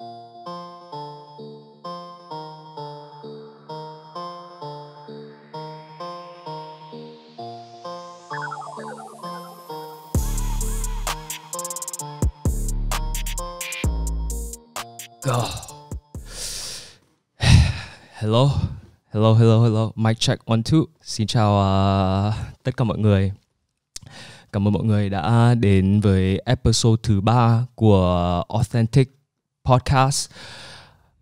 Hello, hello, hello, hello. Mic check one two. Xin chào uh, tất cả mọi người. Cảm ơn mọi người đã đến với episode thứ ba của Authentic podcast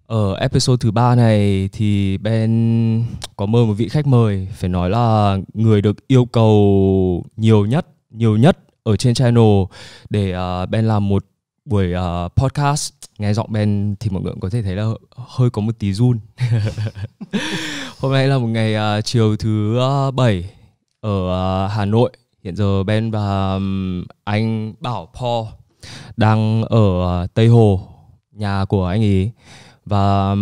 ở episode thứ ba này thì Ben có mời một vị khách mời phải nói là người được yêu cầu nhiều nhất nhiều nhất ở trên channel để uh, Ben làm một buổi uh, podcast nghe giọng Ben thì mọi người cũng có thể thấy là hơi có một tí run hôm nay là một ngày uh, chiều thứ uh, ở uh, Hà Nội hiện giờ Ben và um, anh Bảo Paul đang ở uh, Tây Hồ nhà của anh ấy và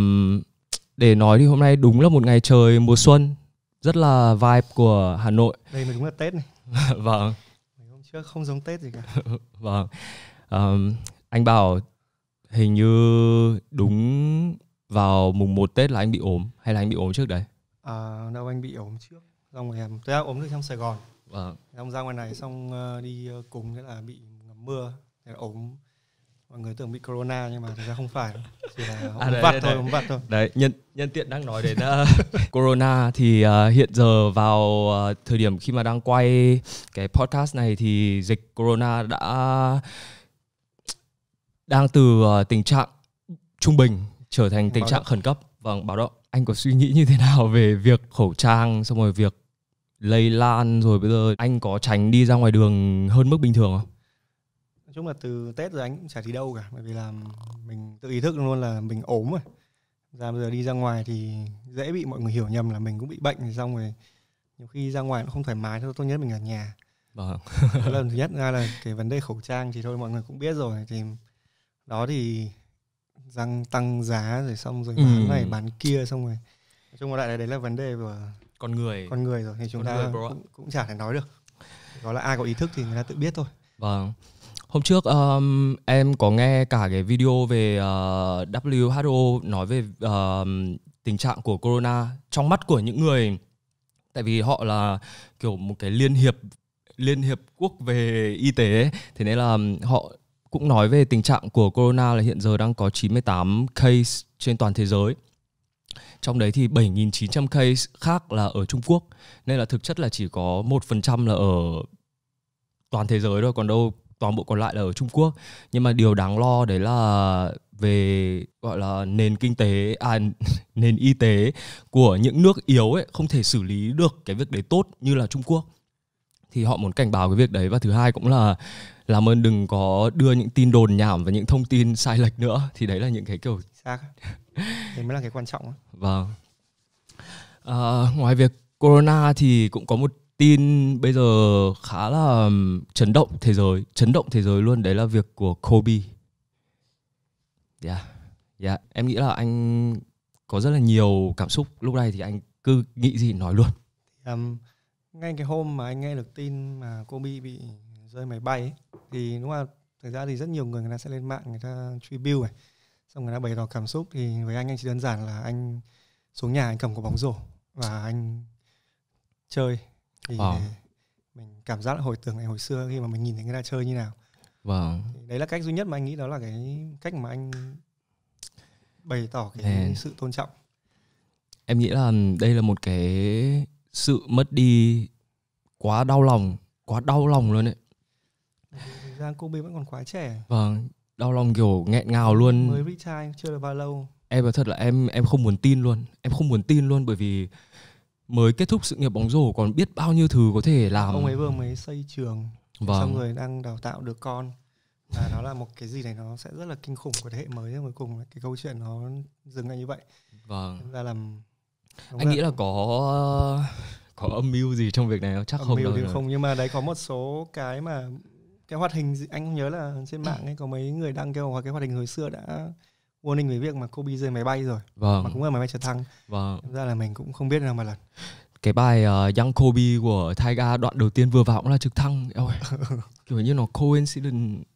để nói thì hôm nay đúng là một ngày trời mùa xuân rất là vibe của Hà Nội đây mình đúng là Tết này vâng hôm trước không giống Tết gì cả vâng um, anh bảo hình như đúng vào mùng 1 Tết là anh bị ốm hay là anh bị ốm trước đấy à, đâu anh bị ốm trước xong rồi em tôi đã ốm được trong Sài Gòn vâng xong ra ngoài này xong ờ, đi ờ, cùng thế là bị ngập mưa thế là ốm mọi người tưởng bị corona nhưng mà thực ra không phải chỉ là ống à, vặt thôi ống vặt thôi đấy nhân nhân tiện đang nói đến uh, corona thì uh, hiện giờ vào uh, thời điểm khi mà đang quay cái podcast này thì dịch corona đã đang từ uh, tình trạng trung bình trở thành tình báo trạng đó. khẩn cấp vâng bảo đó anh có suy nghĩ như thế nào về việc khẩu trang xong rồi việc lây lan rồi bây giờ anh có tránh đi ra ngoài đường hơn mức bình thường không chung là từ tết rồi anh cũng chả đi đâu cả bởi vì là mình tự ý thức luôn là mình ốm rồi ra bây giờ đi ra ngoài thì dễ bị mọi người hiểu nhầm là mình cũng bị bệnh thì xong rồi nhiều khi ra ngoài nó không thoải mái thôi tốt nhất mình ở nhà vâng lần thứ nhất ra là cái vấn đề khẩu trang thì thôi mọi người cũng biết rồi thì đó thì răng tăng giá rồi xong rồi bán ừ. này bán kia xong rồi nói chung lại đấy là vấn đề của con người con người rồi thì chúng con ta người, cũng, cũng chả thể nói được đó là ai có ý thức thì người ta tự biết thôi vâng Hôm trước um, em có nghe cả cái video về uh, WHO nói về uh, tình trạng của corona trong mắt của những người tại vì họ là kiểu một cái liên hiệp liên hiệp quốc về y tế ấy. thế nên là um, họ cũng nói về tình trạng của corona là hiện giờ đang có 98 case trên toàn thế giới. Trong đấy thì 7.900 case khác là ở Trung Quốc. Nên là thực chất là chỉ có 1% là ở toàn thế giới thôi. Còn đâu toàn bộ còn lại là ở Trung Quốc nhưng mà điều đáng lo đấy là về gọi là nền kinh tế à nền y tế của những nước yếu ấy không thể xử lý được cái việc đấy tốt như là Trung Quốc thì họ muốn cảnh báo cái việc đấy và thứ hai cũng là làm ơn đừng có đưa những tin đồn nhảm và những thông tin sai lệch nữa thì đấy là những cái kiểu xác đấy mới là cái quan trọng vâng à, ngoài việc corona thì cũng có một tin bây giờ khá là chấn động thế giới chấn động thế giới luôn đấy là việc của Kobe yeah yeah em nghĩ là anh có rất là nhiều cảm xúc lúc này thì anh cứ nghĩ gì nói luôn um, ngay cái hôm mà anh nghe được tin mà Kobe bị rơi máy bay ấy, thì đúng là thực ra thì rất nhiều người người ta sẽ lên mạng người ta truy tribute này xong người ta bày tỏ cảm xúc thì với anh anh chỉ đơn giản là anh xuống nhà anh cầm quả bóng rổ và anh chơi thì wow. Vâng. mình cảm giác hồi tưởng ngày hồi xưa khi mà mình nhìn thấy người ta chơi như nào wow. Vâng. đấy là cách duy nhất mà anh nghĩ đó là cái cách mà anh bày tỏ cái à. sự tôn trọng em nghĩ là đây là một cái sự mất đi quá đau lòng quá đau lòng luôn đấy. thực ra cô bé vẫn còn quá trẻ vâng đau lòng kiểu nghẹn ngào luôn mới retire chưa được bao lâu em nói thật là em em không muốn tin luôn em không muốn tin luôn bởi vì mới kết thúc sự nghiệp bóng rổ còn biết bao nhiêu thứ có thể làm ông ấy vừa mới xây trường vâng. xong rồi đang đào tạo được con và nó là một cái gì này nó sẽ rất là kinh khủng của thế hệ mới cuối cùng cái câu chuyện nó dừng lại như vậy vâng ra làm anh là... nghĩ là có có âm mưu gì trong việc này không? chắc âm không mưu thì không nhưng mà đấy có một số cái mà cái hoạt hình anh nhớ là trên mạng ấy có mấy người đăng kêu hoặc cái hoạt hình hồi xưa đã warning về việc mà Kobe rơi máy bay rồi vâng. mà cũng là máy bay trực thăng vâng. Thật ra là mình cũng không biết nào mà lần cái bài uh, Young Kobe của Tyga đoạn đầu tiên vừa vào cũng là trực thăng Ôi, kiểu như nó coincident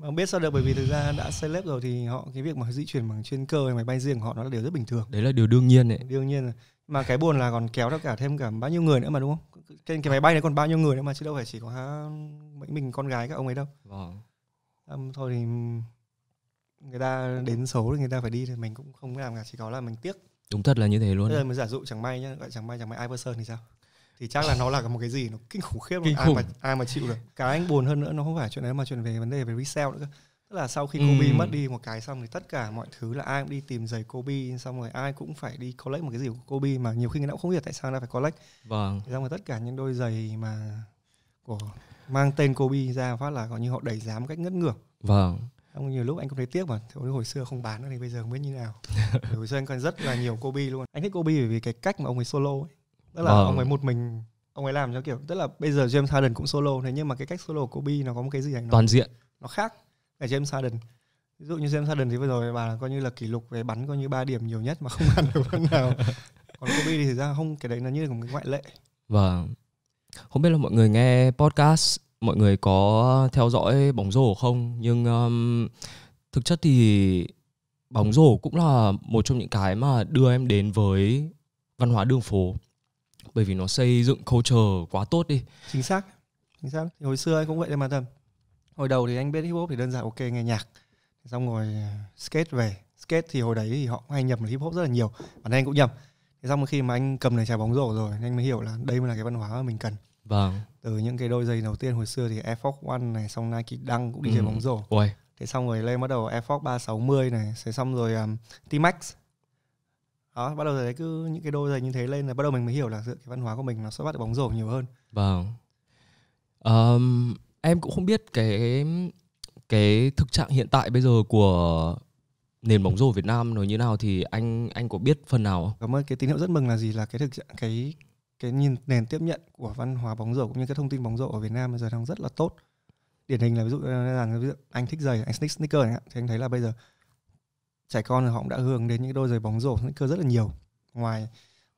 mà không biết sao được bởi vì thực ra đã celeb rồi thì họ cái việc mà di chuyển bằng chuyên cơ hay máy bay riêng của họ nó là điều rất bình thường đấy là điều đương nhiên đấy đương nhiên mà cái buồn là còn kéo tất cả thêm cả bao nhiêu người nữa mà đúng không trên cái máy bay này còn bao nhiêu người nữa mà chứ đâu phải chỉ có mấy mình con gái các ông ấy đâu vâng à, thôi thì người ta đến xấu thì người ta phải đi thì mình cũng không làm cả chỉ có là mình tiếc đúng thật là như thế luôn bây giờ mình giả dụ chẳng may nhá gọi chẳng may chẳng may Iverson thì sao thì chắc là nó là một cái gì nó kinh khủng khiếp kinh khủng. ai mà ai mà chịu được cái anh buồn hơn nữa nó không phải chuyện đấy mà chuyện về vấn đề về resale nữa tức là sau khi Kobe ừ. mất đi một cái xong thì tất cả mọi thứ là ai cũng đi tìm giày Kobe xong rồi ai cũng phải đi collect một cái gì của Kobe mà nhiều khi người ta cũng không hiểu tại sao người ta phải collect vâng xong rồi tất cả những đôi giày mà của mang tên Kobe ra phát là coi như họ đẩy giá một cách ngất ngược vâng Ông nhiều lúc anh cũng thấy tiếc mà Thế hồi xưa không bán nữa thì bây giờ không biết như nào Hồi xưa anh còn rất là nhiều Kobe luôn Anh thích Kobe vì cái cách mà ông ấy solo ấy Tức là wow. Vâng. ông ấy một mình Ông ấy làm cho kiểu Tức là bây giờ James Harden cũng solo Thế nhưng mà cái cách solo của Kobe nó có một cái gì đấy Toàn diện Nó khác là James Harden Ví dụ như James Harden thì vừa rồi bà coi như là kỷ lục về bắn coi như 3 điểm nhiều nhất mà không ăn được phân nào Còn Kobe thì thực ra không Cái đấy nó như là một cái ngoại lệ Vâng Không biết là mọi người nghe podcast mọi người có theo dõi bóng rổ không nhưng um, thực chất thì bóng rổ cũng là một trong những cái mà đưa em đến với văn hóa đường phố bởi vì nó xây dựng culture quá tốt đi chính xác chính xác hồi xưa anh cũng vậy mà tâm hồi đầu thì anh biết hip hop thì đơn giản ok nghe nhạc xong rồi à, skate về skate thì hồi đấy thì họ cũng hay nhầm hip hop rất là nhiều bản thân anh cũng nhầm thế xong khi mà anh cầm được trái bóng rổ rồi anh mới hiểu là đây mới là cái văn hóa mà mình cần Vâng. Từ những cái đôi giày đầu tiên hồi xưa thì Air Force One này, xong Nike đăng cũng đi ừ. chơi bóng rổ. Ôi. Thế xong rồi lên bắt đầu Air Force 360 này, thế xong rồi um, T-Max. Đó, bắt đầu rồi đấy cứ những cái đôi giày như thế lên là bắt đầu mình mới hiểu là cái văn hóa của mình nó xuất phát từ bóng rổ nhiều hơn. Vâng. Um, em cũng không biết cái cái thực trạng hiện tại bây giờ của nền bóng rổ Việt Nam nó như nào thì anh anh có biết phần nào không? Cảm ơn cái tín hiệu rất mừng là gì là cái thực trạng cái cái nhìn nền tiếp nhận của văn hóa bóng rổ cũng như cái thông tin bóng rổ ở Việt Nam bây giờ đang rất là tốt điển hình là ví dụ rằng ví dụ anh thích giày anh thích sneaker này, thì anh thấy là bây giờ trẻ con họ cũng đã hướng đến những đôi giày bóng rổ sneaker rất là nhiều ngoài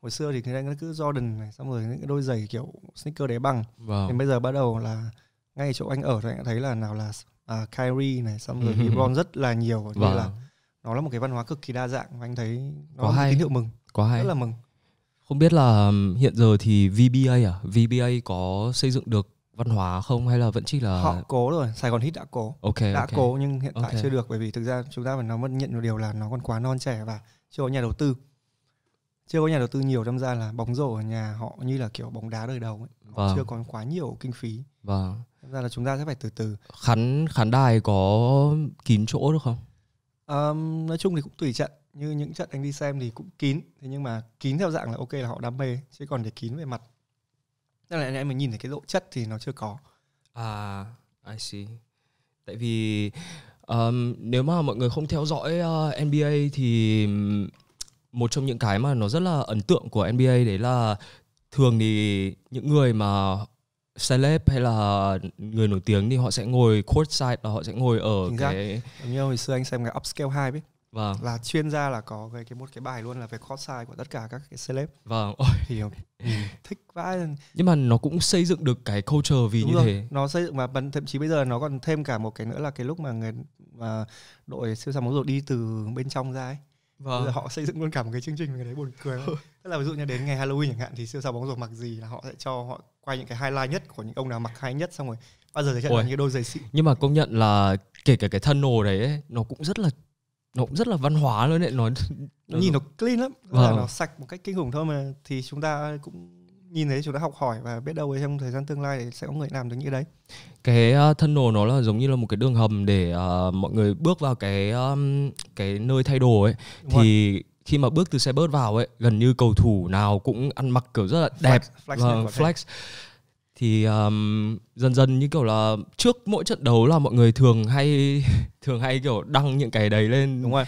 hồi xưa thì người ta cứ Jordan này xong rồi những đôi giày kiểu sneaker đế bằng wow. Vâng. thì bây giờ bắt đầu là ngay chỗ anh ở thì anh thấy là nào là à, Kyrie này xong rồi LeBron rất là nhiều wow. như là vâng. nó là một cái văn hóa cực kỳ đa dạng và anh thấy nó có hay tín hiệu mừng có hay rất là mừng không biết là hiện giờ thì VBA à, VBA có xây dựng được văn hóa không hay là vẫn chỉ là họ cố rồi Sài Gòn Hit đã cố ok đã okay. cố nhưng hiện tại okay. chưa được bởi vì thực ra chúng ta phải nó vẫn nhận được điều là nó còn quá non trẻ và chưa có nhà đầu tư chưa có nhà đầu tư nhiều đâm ra là bóng rổ ở nhà họ như là kiểu bóng đá đời đầu ấy. Vâng. chưa còn quá nhiều kinh phí vâng đâm ra là chúng ta sẽ phải từ từ khán khán đài có kín chỗ được không um, nói chung thì cũng tùy trận như những trận anh đi xem thì cũng kín thế nhưng mà kín theo dạng là ok là họ đam mê chứ còn để kín về mặt tức là anh em mình nhìn thấy cái độ chất thì nó chưa có à I see tại vì um, nếu mà mọi người không theo dõi uh, ờ, NBA thì một trong những cái mà nó rất là ấn tượng của NBA đấy là thường thì những người mà celeb hay là người nổi tiếng thì họ sẽ ngồi courtside là họ sẽ ngồi ở Chính cái ra. như hồi xưa anh xem cái upscale 2 biết vâng. là chuyên gia là có cái, cái một cái bài luôn là về cost side của tất cả các cái celeb vâng ôi thì ừ, thích vãi nhưng mà nó cũng xây dựng được cái culture vì Đúng như rồi. thế nó xây dựng và thậm chí bây giờ nó còn thêm cả một cái nữa là cái lúc mà người mà đội siêu sao bóng rổ đi từ bên trong ra ấy Vâng. họ xây dựng luôn cả một cái chương trình người đấy buồn cười lắm. Tức là ví dụ như đến ngày Halloween chẳng hạn thì siêu sao bóng rổ mặc gì là họ sẽ cho họ quay những cái highlight nhất của những ông nào mặc hay nhất xong rồi bao giờ sẽ chọn những cái đôi giày xịn. Nhưng mà công nhận là kể cả cái thân nồ đấy ấy, nó cũng rất là nó cũng rất là văn hóa luôn đấy nói nhìn nó clean lắm vâng. nó sạch một cách kinh khủng thôi mà thì chúng ta cũng nhìn thấy chúng ta học hỏi và biết đâu ấy trong thời gian tương lai sẽ có người làm được như đấy cái uh, thân đồ nó là giống như là một cái đường hầm để uh, mọi người bước vào cái um, cái nơi thay đồ ấy Đúng thì rồi. khi mà bước từ xe bớt vào ấy gần như cầu thủ nào cũng ăn mặc kiểu rất là đẹp flex, flex, uh, flex thì um, dần dần như kiểu là trước mỗi trận đấu là mọi người thường hay thường hay kiểu đăng những cái đấy lên đúng rồi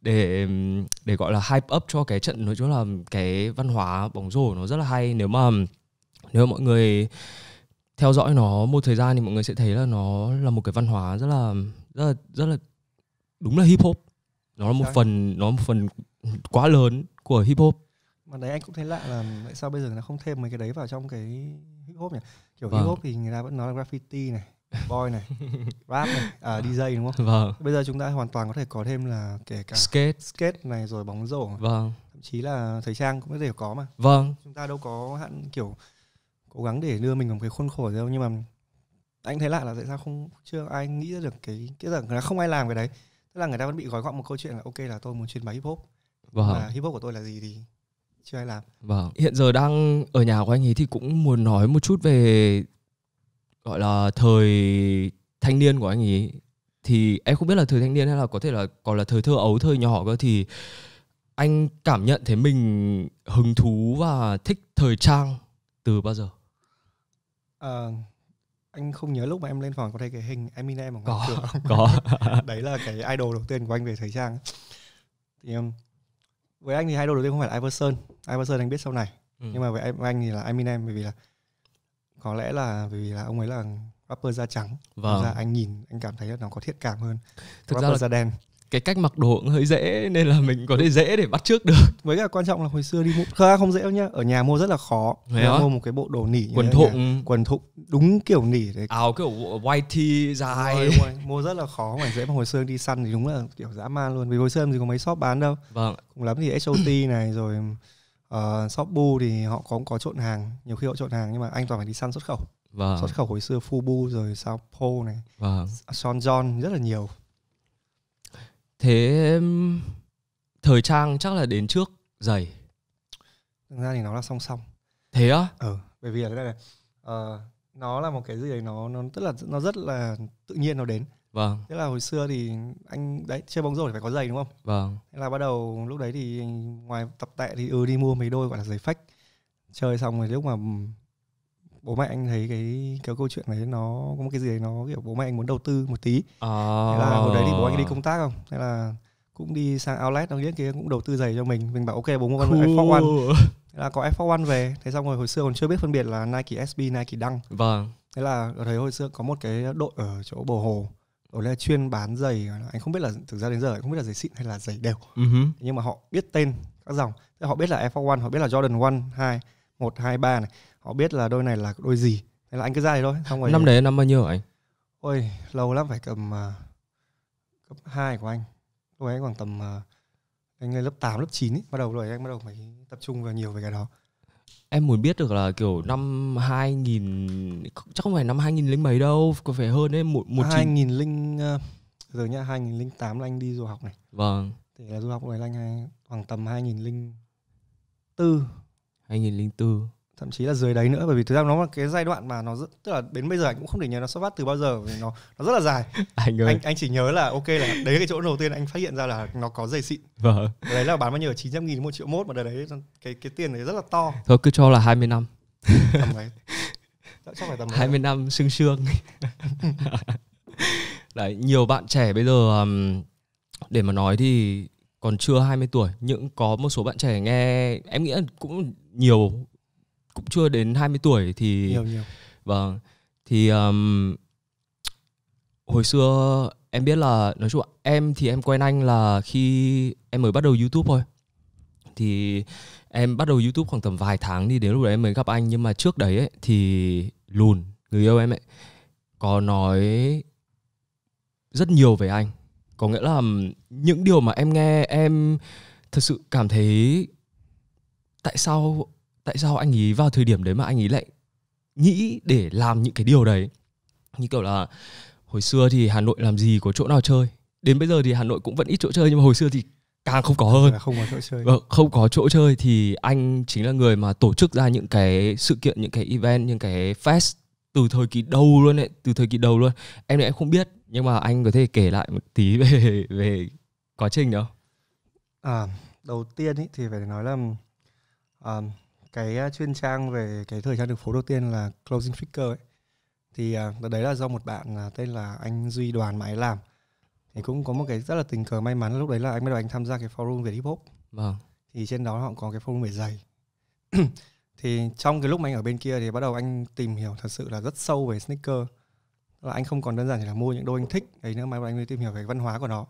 để để gọi là hype up cho cái trận nói chung là cái văn hóa bóng rổ nó rất là hay nếu mà nếu mà mọi người theo dõi nó một thời gian thì mọi người sẽ thấy là nó là một cái văn hóa rất là rất là rất là đúng là hip hop nó là một phần nó là một phần quá lớn của hip hop mà đấy anh cũng thấy lạ là tại sao bây giờ nó không thêm mấy cái đấy vào trong cái hop nhỉ kiểu vâng. hip hop thì người ta vẫn nói là graffiti này boy này rap này à, dj vâng. đúng không vâng. bây giờ chúng ta hoàn toàn có thể có thêm là kể cả skate skate này rồi bóng rổ vâng thậm chí là thời trang cũng có thể có mà vâng chúng ta đâu có hạn kiểu cố gắng để đưa mình vào một cái khuôn khổ đâu nhưng mà anh thấy lạ là tại sao không chưa ai nghĩ ra được cái cái là người ta không ai làm cái đấy tức là người ta vẫn bị gói gọn một câu chuyện là ok là tôi muốn truyền bá hip hop vâng. Và hip hop của tôi là gì thì chưa ai làm vâng hiện giờ đang ở nhà của anh ấy thì cũng muốn nói một chút về gọi là thời thanh niên của anh ấy thì em không biết là thời thanh niên hay là có thể là còn là thời thơ ấu thời nhỏ cơ thì anh cảm nhận thấy mình hứng thú và thích thời trang từ bao giờ à, anh không nhớ lúc mà em lên phòng có thấy cái hình Eminem ở ngoài có, trường có đấy là cái idol đầu tiên của anh về thời trang thì em um, với anh thì idol đầu tiên không phải là Iverson Iverson anh biết sau này ừ. nhưng mà với anh, với anh thì là Eminem bởi vì là có lẽ là bởi vì là ông ấy là rapper da trắng vâng. ra anh nhìn anh cảm thấy là nó có thiết cảm hơn thực rapper ra là da đen cái cách mặc đồ cũng hơi dễ nên là mình có thể dễ để bắt trước được với cả quan trọng là hồi xưa đi mua không, không dễ đâu nhá ở nhà mua rất là khó mua một cái bộ đồ nỉ quần thụng quần thụng đúng kiểu nỉ đấy áo à, kiểu white tee dài mua rất là khó mà dễ mà hồi xưa đi săn thì đúng là kiểu dã man luôn vì hồi xưa làm gì có mấy shop bán đâu vâng cùng lắm thì SOT này rồi uh, shop bu thì họ cũng có trộn hàng nhiều khi họ trộn hàng nhưng mà anh toàn phải đi săn xuất khẩu vâng. xuất khẩu hồi xưa Fubu rồi Sao Po này vâng. Son John rất là nhiều thế thời trang chắc là đến trước giày thực ra thì nó là song song thế á ừ bởi vì là đây này uh, nó là một cái gì đấy nó nó rất là nó rất là tự nhiên nó đến vâng thế là hồi xưa thì anh đấy chơi bóng rổ phải có giày đúng không vâng thế là bắt đầu lúc đấy thì ngoài tập tệ thì ừ đi mua mấy đôi gọi là giày phách chơi xong rồi lúc mà bố mẹ anh thấy cái cái câu chuyện đấy nó có một cái gì đấy nó kiểu bố mẹ anh muốn đầu tư một tí à. thế là hồi đấy thì bố anh đi công tác không thế là cũng đi sang outlet đồng nghĩa kia cũng đầu tư giày cho mình mình bảo ok bố mua con cool. f thế là có F1 về thế xong rồi hồi xưa còn chưa biết phân biệt là Nike SB Nike Dunk vâng thế là ở đấy hồi xưa có một cái đội ở chỗ bờ hồ ở đây chuyên bán giày anh không biết là thực ra đến giờ anh không biết là giày xịn hay là giày đều uh-huh. nhưng mà họ biết tên các dòng họ biết là F1 họ biết là Jordan one hai một hai ba này họ biết là đôi này là đôi gì thế là anh cứ ra thì thôi xong rồi năm đấy năm bao nhiêu anh ôi lâu lắm phải cầm uh, cấp 2 của anh lúc ấy khoảng tầm uh, anh lên lớp 8, lớp 9 ý. bắt đầu rồi anh bắt đầu phải tập trung vào nhiều về cái đó em muốn biết được là kiểu năm 2000 chắc không phải năm 2000 linh mấy đâu có phải hơn đấy một một 2000 linh à, giờ nhá 2008 là anh đi du học này vâng thì là du học rồi anh khoảng tầm 2004 2004 thậm chí là dưới đấy nữa bởi vì thực ra nó là cái giai đoạn mà nó rất, tức là đến bây giờ anh cũng không thể nhớ nó xuất phát từ bao giờ vì nó nó rất là dài anh ơi. anh anh chỉ nhớ là ok là đấy là cái chỗ đầu tiên anh phát hiện ra là nó có dây xịn vâng đấy là bán bao nhiêu chín trăm nghìn một triệu mốt mà đời đấy cái cái tiền đấy rất là to thôi cứ cho là 20 năm tầm ấy chắc phải tầm 20 năm sương sương đấy nhiều bạn trẻ bây giờ um, để mà nói thì còn chưa 20 tuổi những có một số bạn trẻ nghe em nghĩ là cũng nhiều cũng chưa đến 20 tuổi thì nhiều nhiều vâng thì um, hồi xưa em biết là nói chung là em thì em quen anh là khi em mới bắt đầu youtube thôi thì em bắt đầu youtube khoảng tầm vài tháng đi đến lúc đấy em mới gặp anh nhưng mà trước đấy ấy, thì lùn người yêu em ấy có nói rất nhiều về anh có nghĩa là những điều mà em nghe em thật sự cảm thấy tại sao tại sao anh ý vào thời điểm đấy mà anh ý lại nghĩ để làm những cái điều đấy như kiểu là hồi xưa thì hà nội làm gì có chỗ nào chơi đến bây giờ thì hà nội cũng vẫn ít chỗ chơi nhưng mà hồi xưa thì càng không có hơn không có chỗ chơi vâng, không có chỗ chơi thì anh chính là người mà tổ chức ra những cái sự kiện những cái event những cái fest từ thời kỳ đầu luôn đấy từ thời kỳ đầu luôn em thì em không biết nhưng mà anh có thể kể lại một tí về về quá trình đó à đầu tiên ý, thì phải nói là um, cái chuyên trang về cái thời trang đường phố đầu tiên là closing figure ấy thì uh, đấy là do một bạn à, tên là anh duy đoàn mà ấy làm thì cũng có một cái rất là tình cờ may mắn lúc đấy là anh bắt đầu anh tham gia cái forum về hip hop vâng thì trên đó họ có cái forum về giày thì trong cái lúc mà anh ở bên kia thì bắt đầu anh tìm hiểu thật sự là rất sâu về sneaker là anh không còn đơn giản chỉ là mua những đôi anh thích đấy nữa mà anh mới tìm hiểu về văn hóa của nó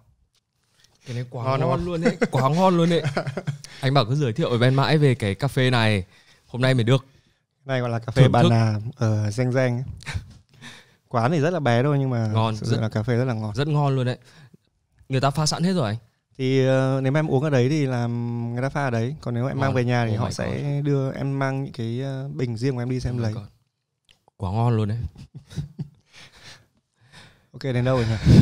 cái này quá ngon, ngon luôn đấy, quá ngon luôn đấy. anh bảo cứ giới thiệu ở bên mãi về cái cà phê này hôm nay mới được này gọi là cà phê Thưởng bà nà ở danh danh quán thì rất là bé thôi nhưng mà ngon sự rất là cà phê rất là ngon rất ngon luôn đấy người ta pha sẵn hết rồi anh thì uh, nếu mà em uống ở đấy thì là người ta pha ở đấy còn nếu em ngon. mang về nhà thì oh họ sẽ God. đưa em mang những cái ờ, bình riêng của em đi xem oh lấy God. quá ngon luôn đấy ok đến đâu rồi nhỉ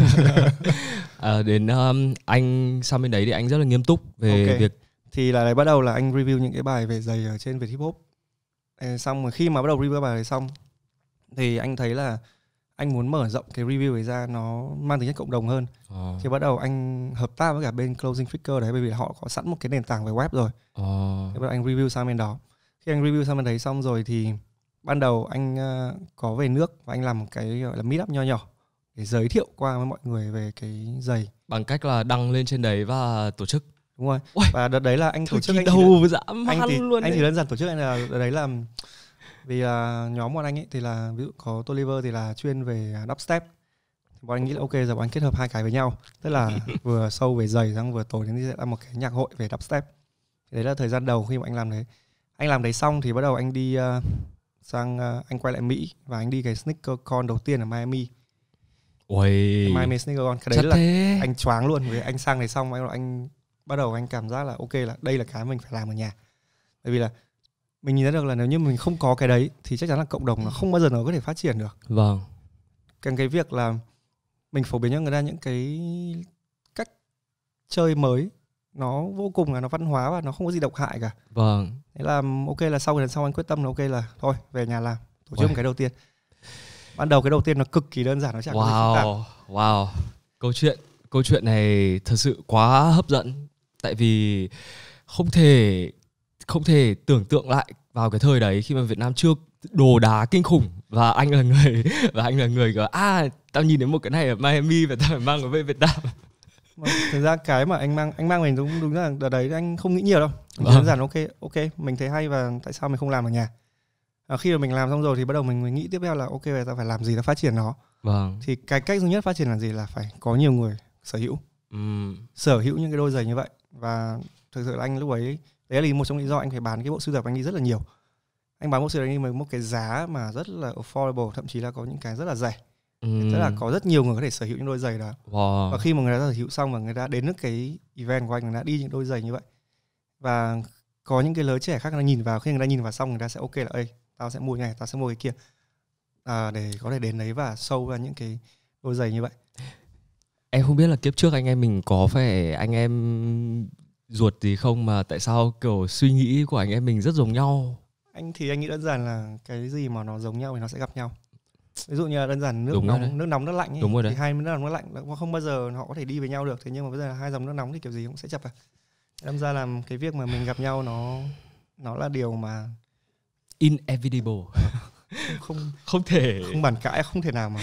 à, đến um, anh sang bên đấy thì anh rất là nghiêm túc về okay. việc thì là đấy bắt đầu là anh review những cái bài về giày ở trên về hip hop ờ, xong rồi khi mà bắt đầu review bài này xong thì anh thấy là anh muốn mở rộng cái review ấy ra nó mang tính chất cộng đồng hơn à. thì bắt đầu anh hợp tác với cả bên closing flickr đấy bởi vì họ có sẵn một cái nền tảng về web rồi à. thì bắt đầu anh review sang bên đó khi anh review sang bên đấy xong rồi thì ban đầu anh có về nước và anh làm một cái gọi là meet up nho nhỏ để giới thiệu qua với mọi người về cái giày bằng cách là đăng lên trên đấy và tổ chức đúng rồi Ôi, và đợt đấy là anh tổ chức anh đầu thì, dã anh thì luôn anh đấy. thì đơn giản tổ chức anh là đợt đấy là vì là nhóm bọn anh ấy thì là ví dụ có Toliver thì là chuyên về dubstep bọn anh nghĩ là ok giờ bọn anh kết hợp hai cái với nhau tức là vừa sâu về giày xong vừa tối đến thì sẽ là một cái nhạc hội về dubstep thì đấy là thời gian đầu khi mà anh làm đấy anh làm đấy xong thì bắt đầu anh đi uh, sang uh, anh quay lại Mỹ và anh đi cái sneaker con đầu tiên ở Miami Ôi. My Miss Sneaker On. Cái đấy Chắc là thế. anh choáng luôn. Với anh sang này xong anh anh bắt đầu anh cảm giác là ok là đây là cái mình phải làm ở nhà. Bởi vì là mình nhìn thấy được là nếu như mình không có cái đấy thì chắc chắn là cộng đồng nó không bao giờ nó có thể phát triển được. Vâng. Càng cái việc là mình phổ biến cho người ta những cái cách chơi mới nó vô cùng là nó văn hóa và nó không có gì độc hại cả. Vâng. Thế là ừ, ok là sau lần sau anh quyết tâm là ok là thôi về nhà làm tổ chức một cái đầu tiên ban đầu cái đầu tiên nó cực kỳ đơn giản nó chẳng wow, có gì phức tạp wow câu chuyện câu chuyện này thật sự quá hấp dẫn tại vì không thể không thể tưởng tượng lại vào cái thời đấy khi mà Việt Nam chưa đồ đá kinh khủng và anh là người và anh là người gọi à tao nhìn đến một cái này ở Miami và tao phải mang nó về Việt Nam thực ra cái mà anh mang anh mang mình đúng đúng là đợt đấy anh không nghĩ nhiều đâu vâng. đơn giản ok ok mình thấy hay và tại sao mình không làm ở nhà à, khi mà mình làm xong rồi thì bắt đầu mình, mình nghĩ tiếp theo là ok vậy ta phải làm gì ta phát triển nó vâng. thì cái cách duy nhất phát triển là gì là phải có nhiều người sở hữu ừ. sở hữu những cái đôi giày như vậy và thực sự là anh lúc ấy đấy là một trong lý do anh phải bán cái bộ sưu tập anh đi rất là nhiều anh bán bộ sưu tập anh đi một cái giá mà rất là affordable thậm chí là có những cái rất là rẻ ừ. tức là có rất nhiều người có thể sở hữu những đôi giày đó wow. Vâng. và khi mà người ta sở hữu xong và người ta đến nước cái event của anh người ta đi những đôi giày như vậy và có những cái lứa trẻ khác người ta nhìn vào khi người ta nhìn vào xong người ta sẽ ok là ơi tao sẽ mua cái này tao sẽ mua cái kia à, để có thể đến đấy và sâu ra những cái đôi giày như vậy em không biết là kiếp trước anh em mình có phải anh em ruột gì không mà tại sao kiểu suy nghĩ của anh em mình rất giống nhau anh thì anh nghĩ đơn giản là cái gì mà nó giống nhau thì nó sẽ gặp nhau ví dụ như là đơn giản nước Đúng nóng đấy. nước nóng nước lạnh ấy, Đúng rồi đấy. thì hai nước nóng nước lạnh không bao giờ họ có thể đi với nhau được thế nhưng mà bây giờ là hai dòng nước nóng thì kiểu gì cũng sẽ chập à đâm ra làm cái việc mà mình gặp nhau nó nó là điều mà inevitable không không thể không bàn cãi không thể nào mà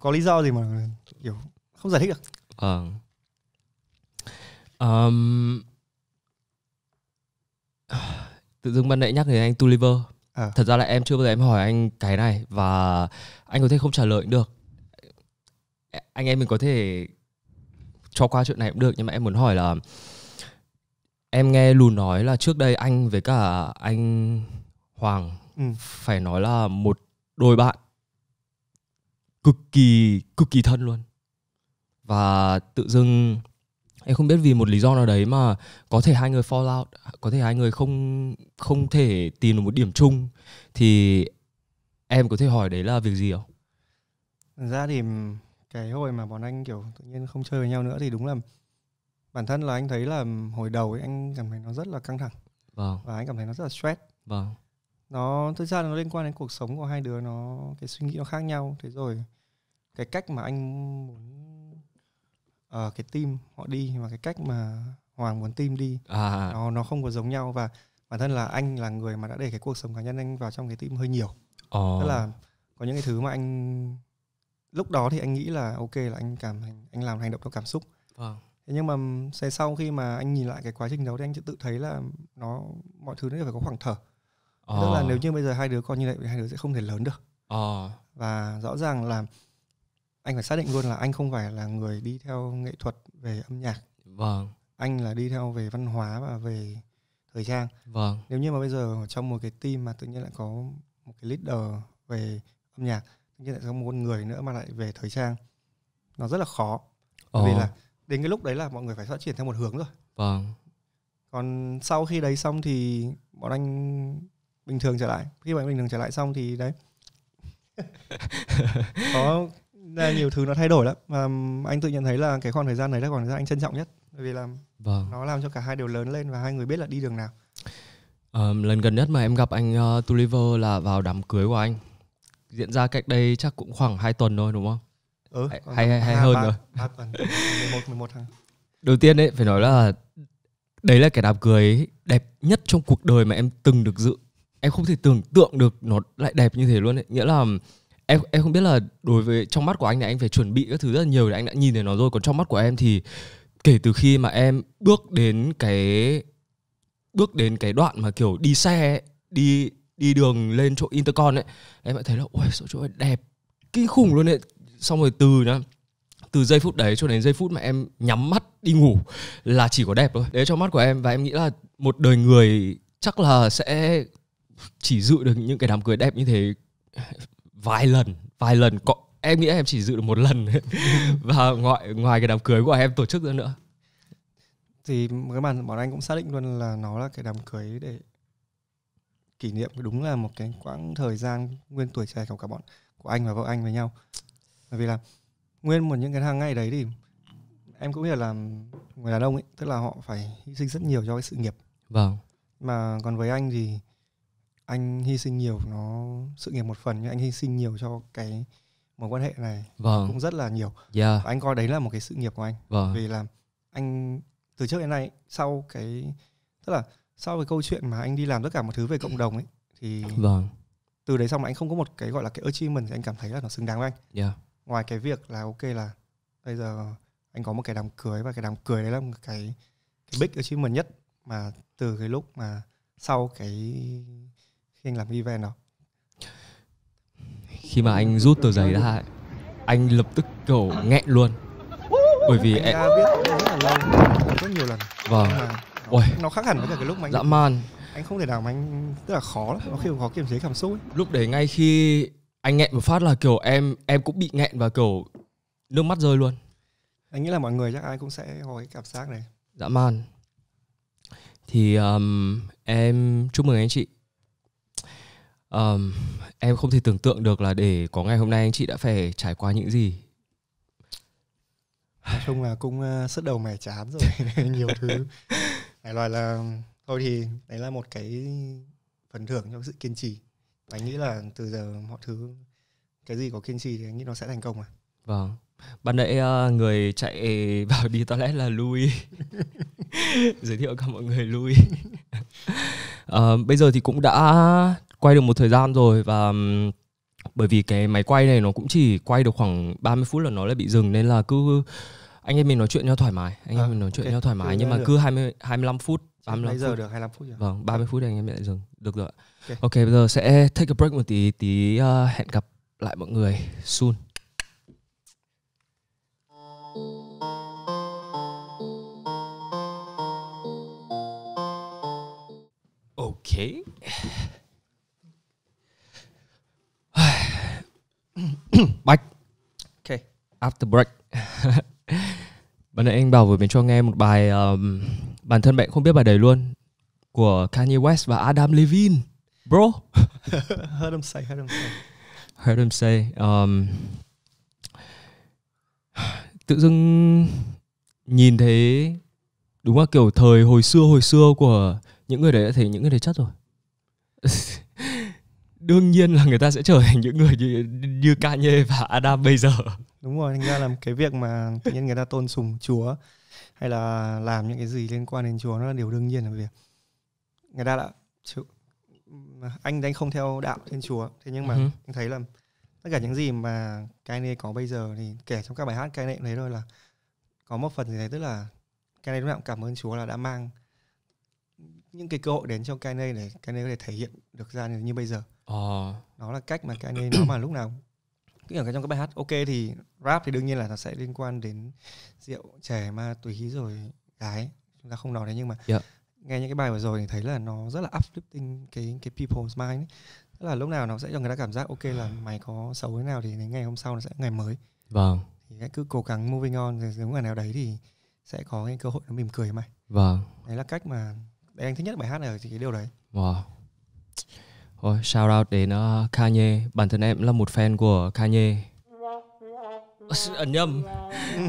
có lý do gì mà kiểu không giải thích được à. um, tự dưng ban nãy nhắc đến anh Tuliver à. thật ra là em chưa bao giờ em hỏi anh cái này và anh có thể không trả lời được anh em mình có thể cho qua chuyện này cũng được nhưng mà em muốn hỏi là em nghe lùn nói là trước đây anh với cả anh Hoàng ừ. phải nói là một đôi bạn cực kỳ cực kỳ thân luôn và tự dưng em không biết vì một lý do nào đấy mà có thể hai người fall out có thể hai người không không thể tìm được một điểm chung thì em có thể hỏi đấy là việc gì không? ra thì cái hồi mà bọn anh kiểu tự nhiên không chơi với nhau nữa thì đúng là bản thân là anh thấy là hồi đầu ấy, anh cảm thấy nó rất là căng thẳng vâng. và anh cảm thấy nó rất là stress vâng nó thực ra nó liên quan đến cuộc sống của hai đứa nó cái suy nghĩ nó khác nhau thế rồi cái cách mà anh muốn ở ờ, uh, cái team họ đi và cái cách mà Hoàng muốn team đi à, à, à. nó nó không có giống nhau và bản thân là anh là người mà đã để cái cuộc sống cá nhân anh vào trong cái team hơi nhiều oh. tức là có những cái thứ mà anh lúc đó thì anh nghĩ là ok là anh cảm anh làm hành động theo cảm xúc wow. Vâng. thế nhưng mà ừ, sau khi mà anh nhìn lại cái quá trình đó thì anh tự thấy là nó mọi thứ nó đều phải có khoảng thở à. tức là nếu như bây giờ hai đứa con như vậy thì hai đứa sẽ không thể lớn được à. và rõ ràng là anh phải xác định luôn là anh không phải là người đi theo nghệ thuật về âm nhạc vâng anh là đi theo về văn hóa và về thời trang vâng nếu như mà bây giờ trong một cái team mà tự nhiên lại có một cái leader về âm nhạc tự nhiên lại có một người nữa mà lại về thời trang nó rất là khó Ồ. vì ờ. là đến cái lúc đấy là mọi người phải phát triển theo một hướng rồi vâng còn sau khi đấy xong thì bọn anh bình thường trở lại khi bạn bình thường trở lại xong thì đấy có nhiều thứ nó thay đổi lắm mà anh tự nhận thấy là cái khoảng thời gian đấy là khoảng thời gian anh trân trọng nhất bởi vì là vâng. nó làm cho cả hai đều lớn lên và hai người biết là đi đường nào um, lần gần nhất mà em gặp anh uh, ờ, Tuliver là vào đám cưới của anh diễn ra cách đây chắc cũng khoảng 2 tuần thôi đúng không ừ, hay, hay, hay, hay hơn 3, rồi 3 tuần 11, 11 hàng. đầu tiên ấy phải nói là đấy là cái đám cưới đẹp nhất trong cuộc đời mà em từng được dự em không thể tưởng tượng được nó lại đẹp như thế luôn ấy nghĩa là em em không biết là đối với trong mắt của anh này anh phải chuẩn bị các thứ rất là nhiều để anh đã nhìn thấy nó rồi còn trong mắt của em thì kể từ khi mà em bước đến cái bước đến cái đoạn mà kiểu đi xe đi đi đường lên chỗ intercon ấy em lại thấy là ôi chỗ chỗ này đẹp kinh khủng luôn ấy xong rồi từ nhá từ giây phút đấy cho đến giây phút mà em nhắm mắt đi ngủ là chỉ có đẹp thôi đấy trong mắt của em và em nghĩ là một đời người chắc là sẽ chỉ dự được những cái đám cưới đẹp như thế vài lần vài lần có em nghĩ em chỉ dự được một lần và ngoài ngoài cái đám cưới của em tổ chức nữa nữa thì cái màn bọn anh cũng xác định luôn là nó là cái đám cưới để kỷ niệm đúng là một cái quãng thời gian nguyên tuổi trẻ của cả bọn của anh và vợ anh với nhau bởi vì là nguyên một những cái hàng ngày đấy thì em cũng hiểu là người đàn ông ấy tức là họ phải hy sinh rất nhiều cho cái sự nghiệp vâng mà còn với anh thì anh hy sinh nhiều nó sự nghiệp một phần nhưng anh hy sinh nhiều cho cái mối quan hệ này vâng. cũng rất là nhiều yeah. Dạ. Và anh coi đấy là một cái sự nghiệp của anh vâng. vì là anh từ trước đến nay sau cái tức là sau cái câu chuyện mà anh đi làm tất cả một thứ về cộng đồng ấy thì vâng. từ đấy xong mà anh không có một cái gọi là cái achievement thì anh cảm thấy là nó xứng đáng với anh yeah. Dạ. ngoài cái việc là ok là bây giờ anh có một cái đám cưới và cái đám cười đấy là một cái cái big achievement nhất mà từ cái lúc mà sau cái khi anh làm event nào khi mà anh rút tờ giấy ra anh lập tức kiểu nghẹn luôn bởi vì anh em... biết rất là lâu rất nhiều lần vâng Ôi. nó khác hẳn với cả cái lúc mà anh dã man anh không thể nào mà anh rất là khó lắm nó khi khó kiềm chế cảm xúc ấy. lúc đấy ngay khi anh nghẹn một phát là kiểu em em cũng bị nghẹn và kiểu nước mắt rơi luôn anh nghĩ là mọi người chắc ai cũng sẽ có cái cảm giác này dã man thì um, em chúc mừng anh chị um, em không thể tưởng tượng được là để có ngày hôm nay anh chị đã phải trải qua những gì nói chung là cũng uh, ờ, sức đầu mẻ chán rồi nhiều thứ phải nói là thôi thì đấy là một cái phần thưởng cho sự kiên trì và anh nghĩ là từ giờ mọi thứ cái gì có kiên trì thì anh nghĩ nó sẽ thành công mà vâng ban nãy ờ, người chạy vào đi toilet là Louis giới thiệu cho mọi người Louis uh, bây giờ thì cũng đã quay được một thời gian rồi và bởi vì cái máy quay này nó cũng chỉ quay được khoảng 30 phút là nó lại bị dừng nên là cứ anh em mình nói chuyện nhau thoải mái anh à, em mình nói chuyện okay. nhau thoải mái nhưng mà được. cứ 20 25 phút 35 giờ phút. được 25 phút rồi. À? Vâng, 30 phút thì anh em lại dừng. Được rồi. Okay. ok, bây giờ sẽ take a break một tí tí uh, hẹn gặp lại mọi người soon. ok Bách Ok After break Bạn nãy anh bảo vừa mới cho nghe một bài um, Bản thân bạn không biết bài đấy luôn Của Kanye West và Adam Levine Bro Heard him say, heard him say Heard him say um, Tự dưng Nhìn thấy Đúng là kiểu thời hồi xưa hồi xưa của Những người đấy đã thấy những người đấy chất rồi đương nhiên là người ta sẽ trở thành những người như, như Kanye và Adam bây giờ đúng rồi thành ra là cái việc mà tự nhiên người ta tôn sùng Chúa hay là làm những cái gì liên quan đến Chúa nó là điều đương nhiên là việc người ta đã anh anh không theo đạo thiên Chúa thế nhưng mà uh-huh. anh thấy là tất cả những gì mà Kanye có bây giờ thì kể trong các bài hát Kanye cũng thôi là có một phần gì đấy tức là Kanye lúc nào cũng cảm ơn Chúa là đã mang những cái cơ hội đến cho Kanye để Kanye có thể thể hiện được ra như, như bây giờ ờ. đó là cách mà cái này nó mà lúc nào cứ ở trong các bài hát ok thì rap thì đương nhiên là nó sẽ liên quan đến rượu trẻ ma túy rồi gái chúng ta không nói đấy nhưng mà yeah. Dạ. nghe những cái bài vừa rồi thì thấy là nó rất là uplifting cái cái people's mind ấy. tức là lúc nào nó sẽ cho người ta cảm giác ok là mày có xấu thế nào thì đến ngày hôm sau nó sẽ ngày mới vâng thì hãy cứ cố gắng moving on rồi giống ngày nào đấy thì sẽ có cái cơ hội nó mỉm cười mày vâng đấy là cách mà đấy anh thích nhất bài hát này thì cái điều đấy wow Ôi, shout out đến uh, Kanye. Bản thân em là một fan của Kanye. Ấn nhầm.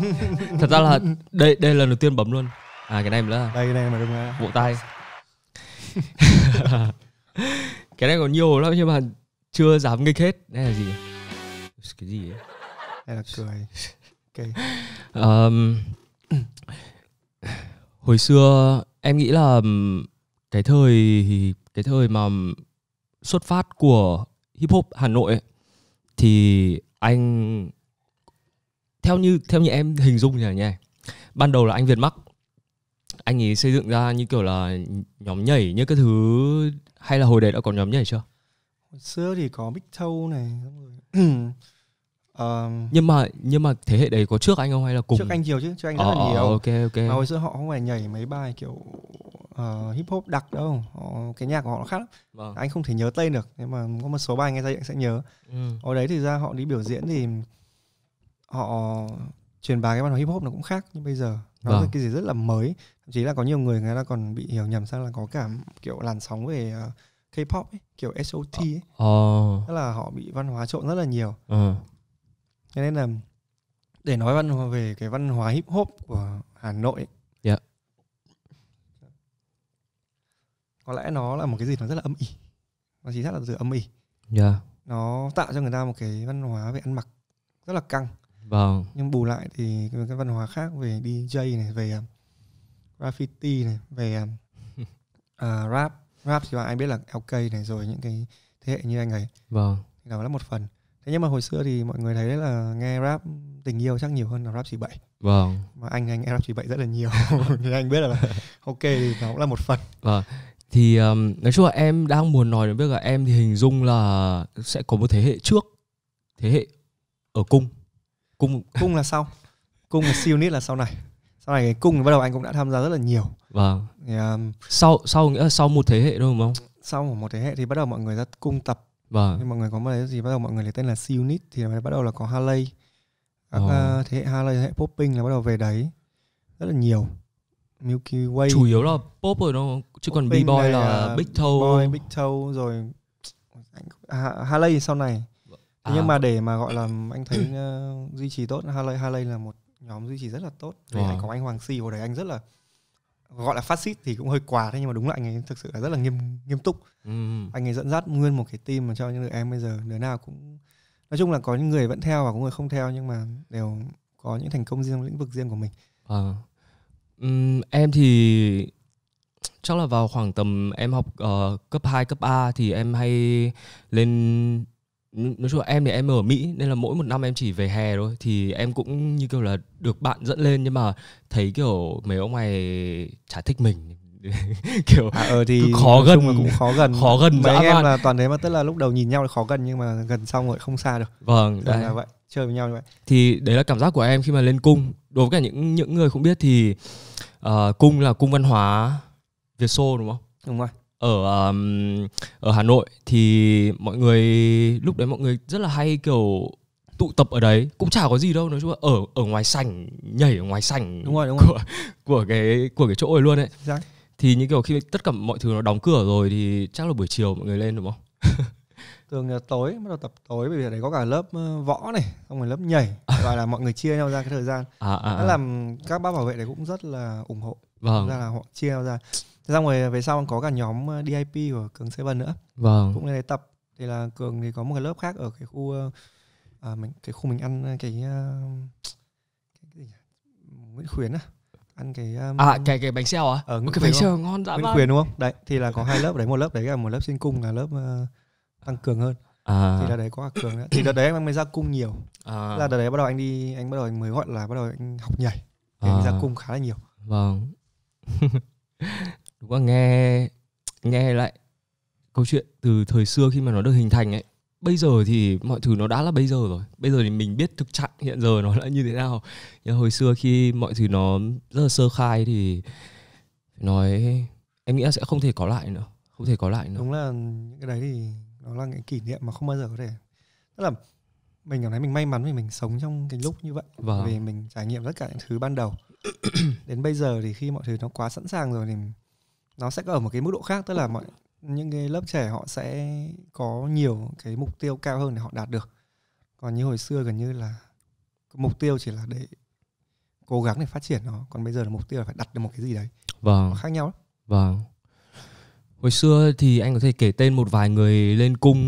Thật ra là đây đây là lần đầu tiên bấm luôn. À cái này là đây cái này mà đúng không? Bộ tay. cái này còn nhiều lắm nhưng mà chưa dám nghịch hết. Đây là gì? Cái gì ấy? Đây là cười. Okay. Um, hồi xưa em nghĩ là cái thời cái thời mà xuất phát của hip hop Hà Nội ấy, thì anh theo như theo như em hình dung như này nha ban đầu là anh Việt Mắc anh ấy xây dựng ra như kiểu là nhóm nhảy như cái thứ hay là hồi đấy đã có nhóm nhảy chưa hồi xưa thì có Big Toe này um, nhưng mà nhưng mà thế hệ đấy có trước anh không hay là cùng trước anh nhiều chứ trước anh rất ờ, là ờ, nhiều ok ok mà hồi xưa họ không phải nhảy mấy bài kiểu uh, hip hop đặc đâu họ, cái nhạc của họ nó khác vâng. anh không thể nhớ tên được nhưng mà có một số bài nghe ra anh sẽ nhớ ừ. ở đấy thì ra họ đi biểu diễn thì họ truyền bá cái văn hóa hip hop nó cũng khác nhưng bây giờ nó vâng. là cái gì rất là mới thậm chí là có nhiều người người ta còn bị hiểu nhầm sang là có cả kiểu làn sóng về uh, K-pop ấy, kiểu SOT ấy. Oh. Tức là họ bị văn hóa trộn rất là nhiều. Uh. nên là để nói văn hóa về cái văn hóa hip hop của Hà Nội ấy, yeah. Dạ. có lẽ nó là một cái gì nó rất là âm ỉ nó chính xác là từ âm ỉ yeah. Dạ. nó tạo cho người ta một cái văn hóa về ăn mặc rất là căng vâng nhưng bù lại thì cái văn hóa khác về DJ này về um, graffiti này về uh, rap rap thì ai biết là LK này rồi những cái thế hệ như anh ấy vâng thì đó là một phần thế nhưng mà hồi xưa thì mọi người thấy là nghe rap tình yêu chắc nhiều hơn là rap chỉ bậy vâng mà anh anh rap chỉ bậy rất là nhiều thì anh biết là ok thì nó cũng là một phần vâng thì um, nói chung là em đang muốn nói đến việc là em thì hình dung là sẽ có một thế hệ trước thế hệ ở cung cung cung là sau cung là siêu nít là sau này sau này cái cung bắt đầu anh cũng đã tham gia rất là nhiều vâng thì, um, sau sau nghĩa là sau một thế hệ đúng không sau một thế hệ thì bắt đầu mọi người ra cung tập vâng nhưng mọi người có một cái gì bắt đầu mọi người lấy tên là siêu nít thì bắt đầu là có Harley các oh. thế hệ Harley thế hệ popping là bắt đầu về đấy rất là nhiều Milky Way chủ yếu là pop rồi đúng không chứ còn B Boy là Big Toe Boy Big Toe rồi à, Harley sau này à. nhưng mà để mà gọi là anh thấy uh, duy trì tốt Harley Harley là một nhóm duy trì rất là tốt vì wow. có anh Hoàng Si hồi đấy anh rất là gọi là phát xít thì cũng hơi quá thế nhưng mà đúng là anh ấy thực sự là rất là nghiêm nghiêm túc ừ. anh ấy dẫn dắt nguyên một cái team mà cho những người em bây giờ đứa nào cũng nói chung là có những người vẫn theo và có người không theo nhưng mà đều có những thành công riêng lĩnh vực riêng của mình à. Um, em thì chắc là vào khoảng tầm em học uh, cấp 2, cấp 3 thì em hay lên nói chung là em thì em ở Mỹ nên là mỗi một năm em chỉ về hè thôi thì em cũng như kiểu là được bạn dẫn lên nhưng mà thấy kiểu mấy ông này chả thích mình kiểu à, ờ thì khó gần mà cũng khó gần khó gần mấy em bạn. là toàn thế mà tức là lúc đầu nhìn nhau là khó gần nhưng mà gần xong rồi không xa được vâng đấy là vậy chơi với nhau như vậy thì đấy là cảm giác của em khi mà lên cung đối với cả những những người không biết thì uh, cung là cung văn hóa Việt Xô đúng không đúng rồi ở um, ở Hà Nội thì mọi người lúc đấy mọi người rất là hay kiểu tụ tập ở đấy cũng chả có gì đâu nói chung là ở ở ngoài sảnh nhảy ở ngoài sảnh đúng rồi đúng rồi của, của cái của cái chỗ ấy luôn ấy exactly. thì như kiểu khi tất cả mọi thứ nó đóng cửa rồi thì chắc là buổi chiều mọi người lên đúng không thường là tối bắt đầu tập tối bởi vì ở đấy có cả lớp võ này xong rồi lớp nhảy và là mọi người chia nhau ra cái thời gian à, à, à. làm các bác bảo vệ đấy cũng rất là ủng hộ vâng. ra là họ chia nhau ra thế xong rồi về sau có cả nhóm DIP của cường Seven nữa vâng. cũng lên đấy tập thì là cường thì có một cái lớp khác ở cái khu à, mình cái khu mình ăn cái, cái, cái Nguyễn Khuyến á à? ăn cái um, à cái cái bánh xèo à ở ờ, cái bánh xèo ngon dã Nguyễn Khuyến đúng không đấy thì là có hai lớp đấy một lớp đấy là một lớp sinh cung là lớp uh, tăng cường hơn à. thì đợt đấy có cả cường nữa thì đợt đấy anh mới ra cung nhiều à. là đợt đấy bắt đầu anh đi anh bắt đầu anh mới gọi là bắt đầu anh học nhảy à. anh ra cung khá là nhiều vâng đúng là nghe nghe lại câu chuyện từ thời xưa khi mà nó được hình thành ấy bây giờ thì mọi thứ nó đã là bây giờ rồi bây giờ thì mình biết thực trạng hiện giờ nó là như thế nào nhưng hồi xưa khi mọi thứ nó rất là sơ khai thì nói em nghĩ là sẽ không thể có lại nữa không thể có lại nữa đúng là những cái đấy thì nó là những kỷ niệm mà không bao giờ có thể tức là mình cảm thấy mình may mắn vì mình sống trong cái lúc như vậy vâng. vì mình trải nghiệm tất cả những thứ ban đầu đến bây giờ thì khi mọi thứ nó quá sẵn sàng rồi thì nó sẽ ở một cái mức độ khác tức là mọi những cái lớp trẻ họ sẽ có nhiều cái mục tiêu cao hơn để họ đạt được còn như hồi xưa gần như là mục tiêu chỉ là để cố gắng để phát triển nó còn bây giờ là mục tiêu là phải đặt được một cái gì đấy vâng nó khác nhau lắm vâng hồi xưa thì anh có thể kể tên một vài người lên cung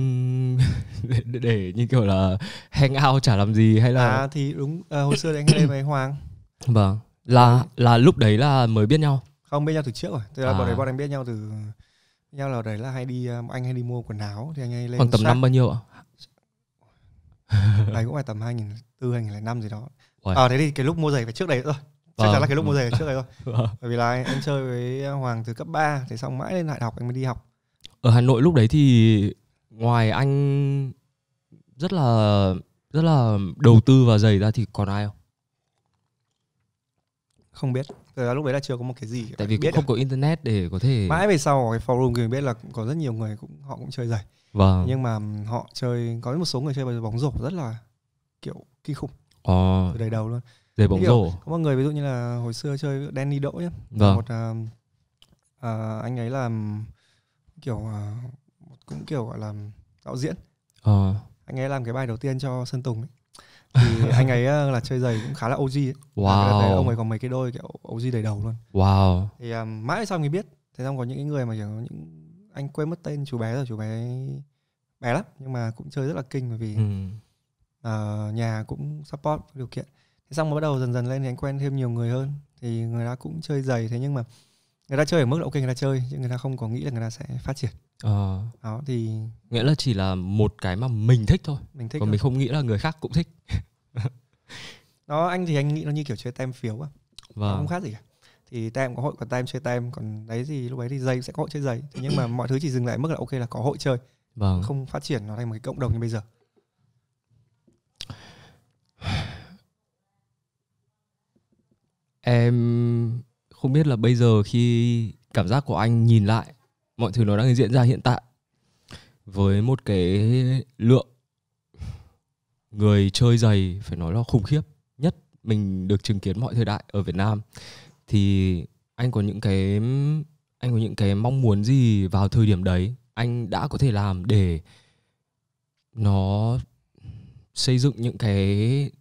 để, để như kiểu là hang out chả làm gì hay là à thì đúng à, hồi xưa thì anh lên với hoàng vâng là là lúc đấy là mới biết nhau không biết nhau từ trước rồi từ là à. bọn đấy bọn anh biết nhau từ nhau là đấy là hay đi ờ, anh hay đi mua quần áo thì anh hay lên khoảng tầm năm bao nhiêu ạ đấy cũng phải tầm hai nghìn bốn hai nghìn năm gì đó ờ à, thế thì cái lúc mua giày phải trước đấy rồi chắc chắn là vâng. cái lúc mua giày trước rồi thôi vâng. bởi vì là anh chơi với hoàng từ cấp 3 thì xong mãi lên đại học anh mới đi học ở hà nội lúc đấy thì ngoài anh rất là rất là đầu tư vào giày ra thì còn ai không không biết Thật lúc đấy là chưa có một cái gì tại vì cũng không à. có internet để có thể mãi về sau cái forum thì biết là có rất nhiều người cũng họ cũng chơi giày vâng. nhưng mà họ chơi có một số người chơi bóng rổ rất là kiểu kinh khủng ờ. từ đời đầu luôn dề bóng rổ có một người ví dụ như là hồi xưa chơi Danny Đỗ nhá vâng. một à, à, anh ấy làm kiểu à, cũng kiểu gọi là đạo diễn à. anh ấy làm cái bài đầu tiên cho Sơn Tùng ấy thì anh ấy à, là chơi giày cũng khá là OG ấy. Wow. ông ấy còn mấy cái đôi kiểu OG đầy đầu luôn. Wow. Thì um, mãi sau mới biết, thế xong có những người mà kiểu những anh quên mất tên chú bé rồi chú bé bé lắm nhưng mà cũng chơi rất là kinh bởi vì ừ. uh, nhà cũng support điều kiện xong rồi bắt đầu dần dần lên thì anh quen thêm nhiều người hơn thì người ta cũng chơi giày thế nhưng mà người ta chơi ở mức là ok người ta chơi nhưng người ta không có nghĩ là người ta sẽ phát triển ờ đó thì nghĩa là chỉ là một cái mà mình thích thôi mình thích còn thôi. mình không nghĩ là người khác cũng thích đó anh thì anh nghĩ nó như kiểu chơi tem phiếu á à? vâng. không khác gì cả thì tem có hội còn tem chơi tem còn đấy gì lúc ấy thì dây sẽ có hội chơi giày thế nhưng mà mọi thứ chỉ dừng lại mức là ok là có hội chơi vâng. không phát triển nó thành một cái cộng đồng như bây giờ em không biết là bây giờ khi cảm giác của anh nhìn lại mọi thứ nó đang diễn ra hiện tại với một cái lượng người chơi giày phải nói là khủng khiếp nhất mình được chứng kiến mọi thời đại ở Việt Nam thì anh có những cái anh có những cái mong muốn gì vào thời điểm đấy anh đã có thể làm để nó xây dựng những cái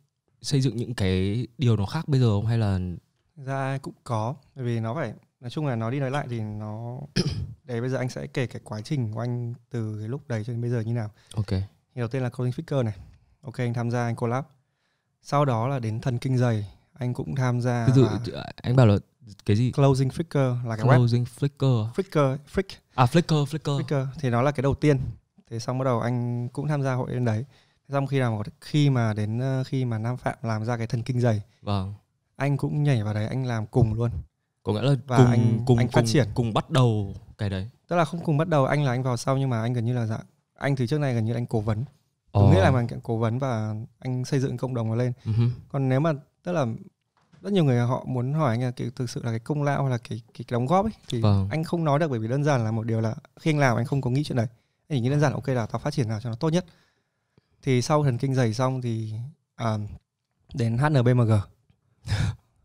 xây dựng những cái điều nó khác bây giờ không hay là ra cũng có vì nó phải nói chung là nói đi nói lại thì nó đấy bây giờ anh sẽ kể cái quá trình của anh từ cái lúc đấy cho đến bây giờ như nào ok thì đầu tiên là coding flicker này ok anh tham gia anh collab sau đó là đến thần kinh giày, anh cũng tham gia Ví dụ anh bảo là cái gì closing flicker là cái closing web. flicker flicker flick à flicker flicker flicker thì nó là cái đầu tiên thế xong bắt đầu anh cũng tham gia hội đến đấy xong khi nào khi mà đến ờ, khi mà nam phạm làm ra cái thần kinh giày. vâng anh cũng nhảy vào đấy anh làm cùng luôn có nghĩa là và cùng, anh cùng anh phát triển cùng bắt đầu cái đấy tức là không cùng bắt đầu anh là anh vào sau nhưng mà anh gần như là dạng anh từ trước này gần như là anh cố vấn có ờ. oh. nghĩa là mình cố vấn và anh xây dựng cộng đồng nó lên uh-huh. còn nếu mà tức là rất nhiều người họ muốn hỏi anh là cái, thực sự là cái công lao hay là cái cái đóng góp ấy thì vâng. anh không nói được bởi vì đơn giản là một điều là khi anh làm anh không có nghĩ chuyện đấy anh chỉ nghĩ đơn giản là ok là tao phát triển nào cho nó tốt nhất thì sau thần kinh dày xong thì à, đến HNBMG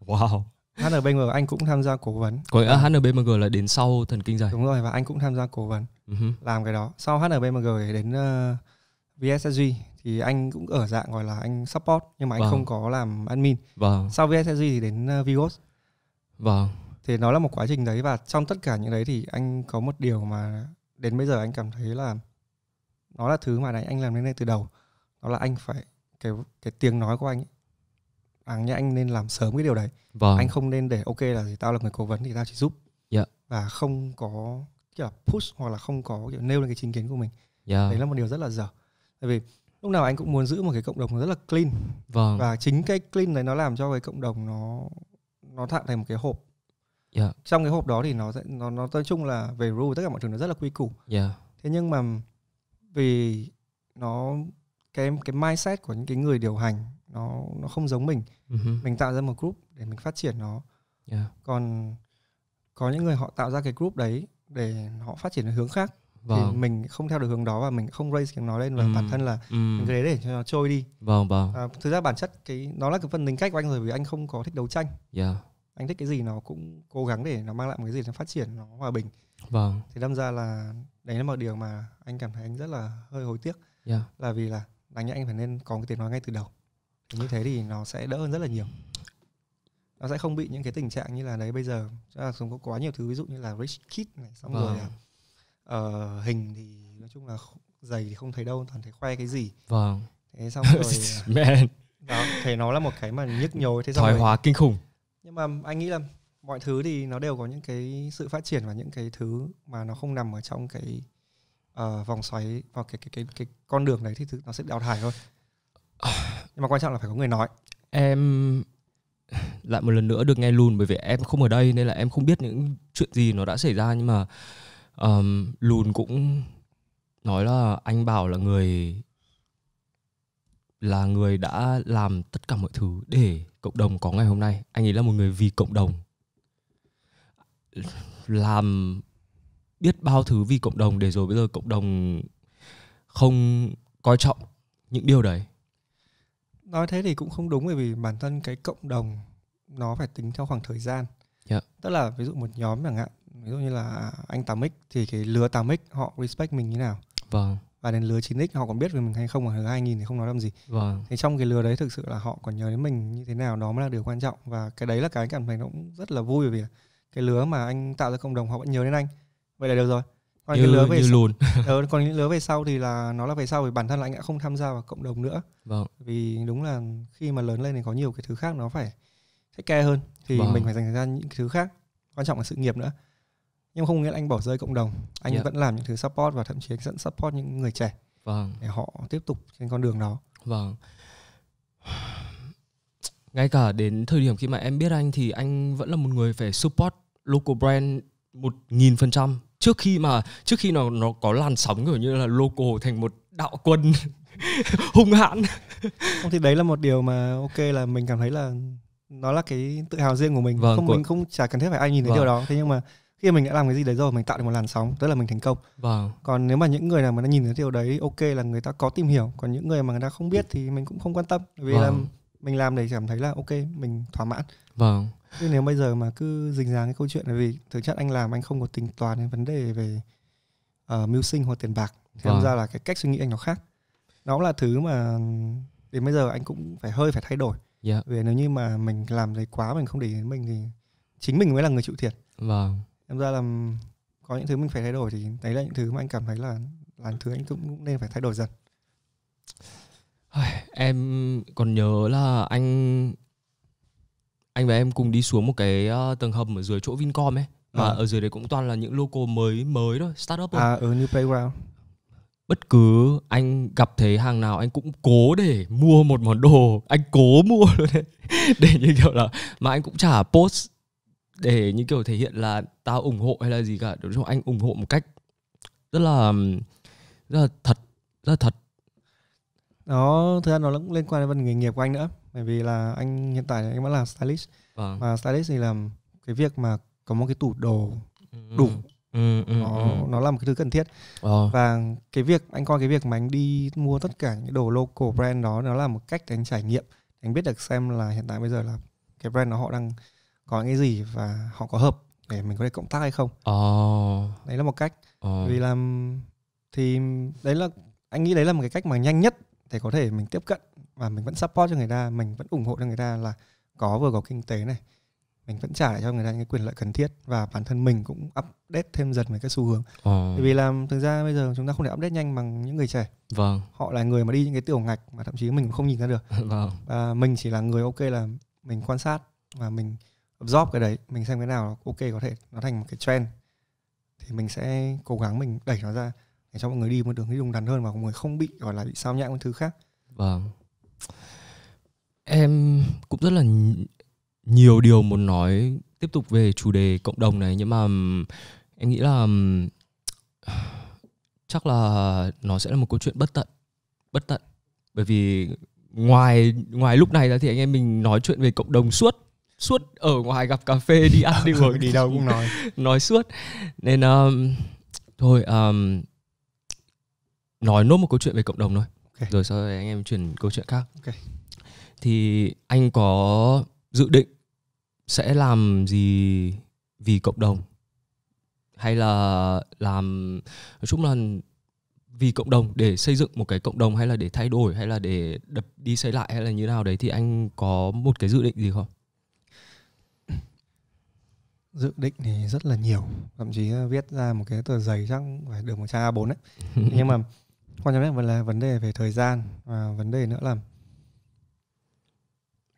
wow HNBMG anh cũng tham gia cố vấn. Còn à. HNBMG là đến sau thần kinh dày. Đúng rồi và anh cũng tham gia cố vấn. Uh-huh. Làm cái đó. Sau HNBMG đến uh, ờ, VSSG thì anh cũng ở dạng gọi là anh support nhưng mà anh vâng. không có làm admin. Vâng. Sau VSSG thì đến uh, ờ, Vigos. Vâng. Thì nó là một quá trình đấy và trong tất cả những đấy thì anh có một điều mà đến bây giờ anh cảm thấy là nó là thứ mà này anh làm đến đây từ đầu. Đó là anh phải cái cái tiếng nói của anh ấy, anh nhé anh nên làm sớm cái điều đấy vâng. anh không nên để ok là thì tao là người cố vấn thì tao chỉ giúp yeah. Dạ. và không có kiểu là push hoặc là không có kiểu nêu lên cái chính kiến của mình yeah. Dạ. đấy là một điều rất là dở tại vì lúc nào anh cũng muốn giữ một cái cộng đồng rất là clean vâng. và chính cái clean này nó làm cho cái cộng đồng nó nó tạo thành một cái hộp yeah. Dạ. trong cái hộp đó thì nó sẽ nó nó nói chung là về rule tất cả mọi thứ nó rất là quy củ yeah. thế nhưng mà vì nó cái cái mindset của những cái người điều hành nó nó không giống mình uh-huh. mình tạo ra một group để mình phát triển nó yeah. còn có những người họ tạo ra cái group đấy để họ phát triển ở hướng khác vâng. thì mình không theo được hướng đó và mình không raise tiếng nói lên và ừ. bản thân là ừ. mình cái đấy để cho nó trôi đi vâng vâng à, thực ra bản chất cái nó là cái phần tính cách của anh rồi vì anh không có thích đấu tranh yeah. anh thích cái gì nó cũng cố gắng để nó mang lại một cái gì nó phát triển nó hòa bình vâng thì đâm ra là đấy là một điều mà anh cảm thấy anh rất là hơi hối tiếc yeah. là vì là đáng nhẽ anh phải nên có cái tiếng nói ngay từ đầu như thế thì nó sẽ đỡ hơn rất là nhiều nó sẽ không bị những cái tình trạng như là đấy bây giờ là không có quá nhiều thứ ví dụ như là rich kid này xong vâng. rồi uh, ờ, hình thì nói chung là giày thì không thấy đâu toàn thấy khoe cái gì vâng thế xong rồi ờ, Man. đó thấy nó là một cái mà nhức nhối thế thoái hóa kinh khủng nhưng mà anh nghĩ là mọi thứ thì nó đều có những cái sự phát triển và những cái thứ mà nó không nằm ở trong cái uh, vòng xoáy vào cái cái cái cái con đường đấy thì thứ nó sẽ đào thải thôi nhưng mà quan trọng là phải có người nói em lại một lần nữa được nghe lùn bởi vì em không ở đây nên là em không biết những chuyện gì nó đã xảy ra nhưng mà um, lùn cũng nói là anh bảo là người là người đã làm tất cả mọi thứ để cộng đồng có ngày hôm nay anh ấy là một người vì cộng đồng làm biết bao thứ vì cộng đồng để rồi bây giờ cộng đồng không coi trọng những điều đấy nói thế thì cũng không đúng bởi vì bản thân cái cộng đồng nó phải tính theo khoảng thời gian yeah. Dạ. tức là ví dụ một nhóm chẳng hạn ví dụ như là anh 8x thì cái lứa 8x họ respect mình như nào vâng và đến lứa 9x họ còn biết về mình hay không ở lứa 2000 thì không nói làm gì vâng. thì trong cái lứa đấy thực sự là họ còn nhớ đến mình như thế nào đó mới là điều quan trọng và cái đấy là cái cảm thấy nó cũng rất là vui bởi vì cái lứa mà anh tạo ra cộng đồng họ vẫn nhớ đến anh vậy là được rồi còn như, cái lứa về như lùn ừ, còn những lứa về sau thì là nó là về sau vì bản thân là anh đã không tham gia vào cộng đồng nữa vâng. vì đúng là khi mà lớn lên thì có nhiều cái thứ khác nó phải take care hơn thì vâng. mình phải dành thời gian những thứ khác quan trọng là sự nghiệp nữa nhưng không nghĩa là anh bỏ rơi cộng đồng anh yeah. Dạ. vẫn làm những thứ support và thậm chí anh vẫn support những người trẻ vâng. để họ tiếp tục trên con đường đó vâng ngay cả đến thời điểm khi mà em biết anh thì anh vẫn là một người phải support local brand một nghìn phần trăm trước khi mà trước khi nó nó có làn sóng kiểu như là logo thành một đạo quân hung hãn không thì đấy là một điều mà ok là mình cảm thấy là nó là cái tự hào riêng của mình vâng, không của... mình không chả cần thiết phải ai nhìn thấy vâng. điều đó thế nhưng mà khi mình đã làm cái gì đấy rồi mình tạo được một làn sóng tức là mình thành công vâng. còn nếu mà những người nào mà nó nhìn thấy điều đấy ok là người ta có tìm hiểu còn những người mà người ta không biết thì mình cũng không quan tâm vì vâng. là mình làm để cảm thấy là ok mình thỏa mãn vâng nhưng nếu bây giờ mà cứ dính dáng cái câu chuyện này vì thực chất anh làm anh không có tính toán đến vấn đề về uh, mưu sinh hoặc tiền bạc thế vâng. ra là cái cách suy nghĩ anh nó khác nó cũng là thứ mà đến bây giờ anh cũng phải hơi phải thay đổi yeah. Dạ. vì nếu như mà mình làm đấy quá mình không để ý đến mình thì chính mình mới là người chịu thiệt vâng em ra là có những thứ mình phải thay đổi thì đấy là những thứ mà anh cảm thấy là là thứ anh cũng nên phải thay đổi dần em còn nhớ là anh anh và em cùng đi xuống một cái uh, tầng hầm ở dưới chỗ Vincom ấy mà à. ở dưới đấy cũng toàn là những logo mới mới thôi startup thôi. à ở ừ, như playground bất cứ anh gặp thấy hàng nào anh cũng cố để mua một món đồ anh cố mua luôn đấy để như kiểu là mà anh cũng trả post để như kiểu thể hiện là tao ủng hộ hay là gì cả đúng không anh ủng hộ một cách rất là rất là thật rất là thật đó thực ra nó cũng liên quan đến phần nghề nghiệp của anh nữa bởi vì là anh hiện tại anh vẫn là stylist vâng. và stylist thì làm cái việc mà có một cái tủ đồ ừ, đủ ừ, ừ, nó ừ. nó là một cái thứ cần thiết ờ. và cái việc anh coi cái việc mà anh đi mua tất cả những đồ local brand đó nó là một cách để anh trải nghiệm anh biết được xem là hiện tại bây giờ là cái brand nó họ đang có những cái gì và họ có hợp để mình có thể cộng tác hay không ờ. đấy là một cách ờ. vì làm thì đấy là anh nghĩ đấy là một cái cách mà nhanh nhất để có thể mình tiếp cận và mình vẫn support cho người ta mình vẫn ủng hộ cho người ta là có vừa có kinh tế này mình vẫn trả lại cho người ta những cái quyền lợi cần thiết và bản thân mình cũng update thêm dần về các xu hướng ờ. vì làm thực ra bây giờ chúng ta không thể update nhanh bằng những người trẻ vâng họ là người mà đi những cái tiểu ngạch mà thậm chí mình cũng không nhìn ra được vâng và mình chỉ là người ok là mình quan sát và mình absorb cái đấy mình xem cái nào ok có thể nó thành một cái trend thì mình sẽ cố gắng mình đẩy nó ra để cho mọi người đi một đường đi đúng đắn hơn và mọi người không bị gọi là bị sao nhãng những thứ khác vâng em cũng rất là nhiều điều muốn nói tiếp tục về chủ đề cộng đồng này nhưng mà em nghĩ là chắc là nó sẽ là một câu chuyện bất tận bất tận bởi vì ngoài ngoài lúc này ra thì anh em mình nói chuyện về cộng đồng suốt suốt ở ngoài gặp cà phê đi ăn đi ừ, uống đi đâu cũng nói nói suốt nên um, thôi um, nói nốt một câu chuyện về cộng đồng thôi okay. rồi sau đấy anh em chuyển câu chuyện khác okay. thì anh có dự định sẽ làm gì vì cộng đồng hay là làm nói chung là vì cộng đồng để xây dựng một cái cộng đồng hay là để thay đổi hay là để đập đi xây lại hay là như nào đấy thì anh có một cái dự định gì không dự định thì rất là nhiều thậm chí viết ra một cái tờ giấy chắc phải được một trang A4 đấy nhưng mà quan trọng nhất vẫn là vấn đề về thời gian và vấn đề nữa là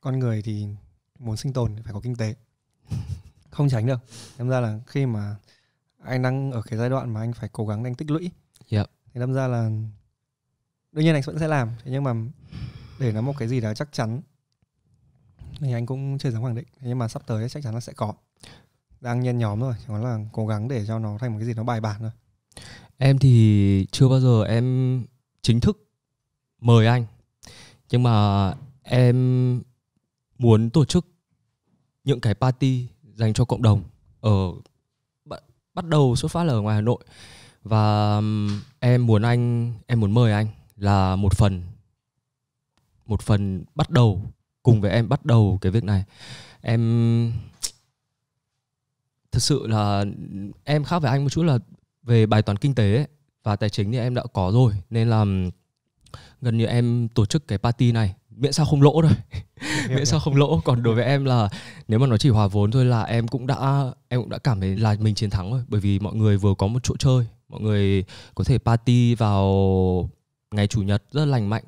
con người thì muốn sinh tồn phải có kinh tế không tránh được em ra là khi mà anh đang ở cái giai đoạn mà anh phải cố gắng anh tích lũy yep. thì đâm ra là đương nhiên anh vẫn sẽ làm thế nhưng mà để nó một cái gì đó chắc chắn thì anh cũng chưa dám khẳng định thế nhưng mà sắp tới chắc chắn nó sẽ có đang nhân nhóm rồi chỉ là cố gắng để cho nó thành một cái gì nó bài bản thôi em thì chưa bao giờ em chính thức mời anh nhưng mà em muốn tổ chức những cái party dành cho cộng đồng ở bắt đầu xuất phát là ở ngoài Hà Nội và em muốn anh em muốn mời anh là một phần một phần bắt đầu cùng với em bắt đầu cái việc này em thật sự là em khác với anh một chút là về bài toán kinh tế và tài chính thì em đã có rồi nên là gần như em tổ chức cái party này miễn sao không lỗ thôi miễn sao không lỗ còn đối với em là nếu mà nó chỉ hòa vốn thôi là em cũng đã em cũng đã cảm thấy là mình chiến thắng rồi bởi vì mọi người vừa có một chỗ chơi mọi người có thể party vào ngày chủ nhật rất lành mạnh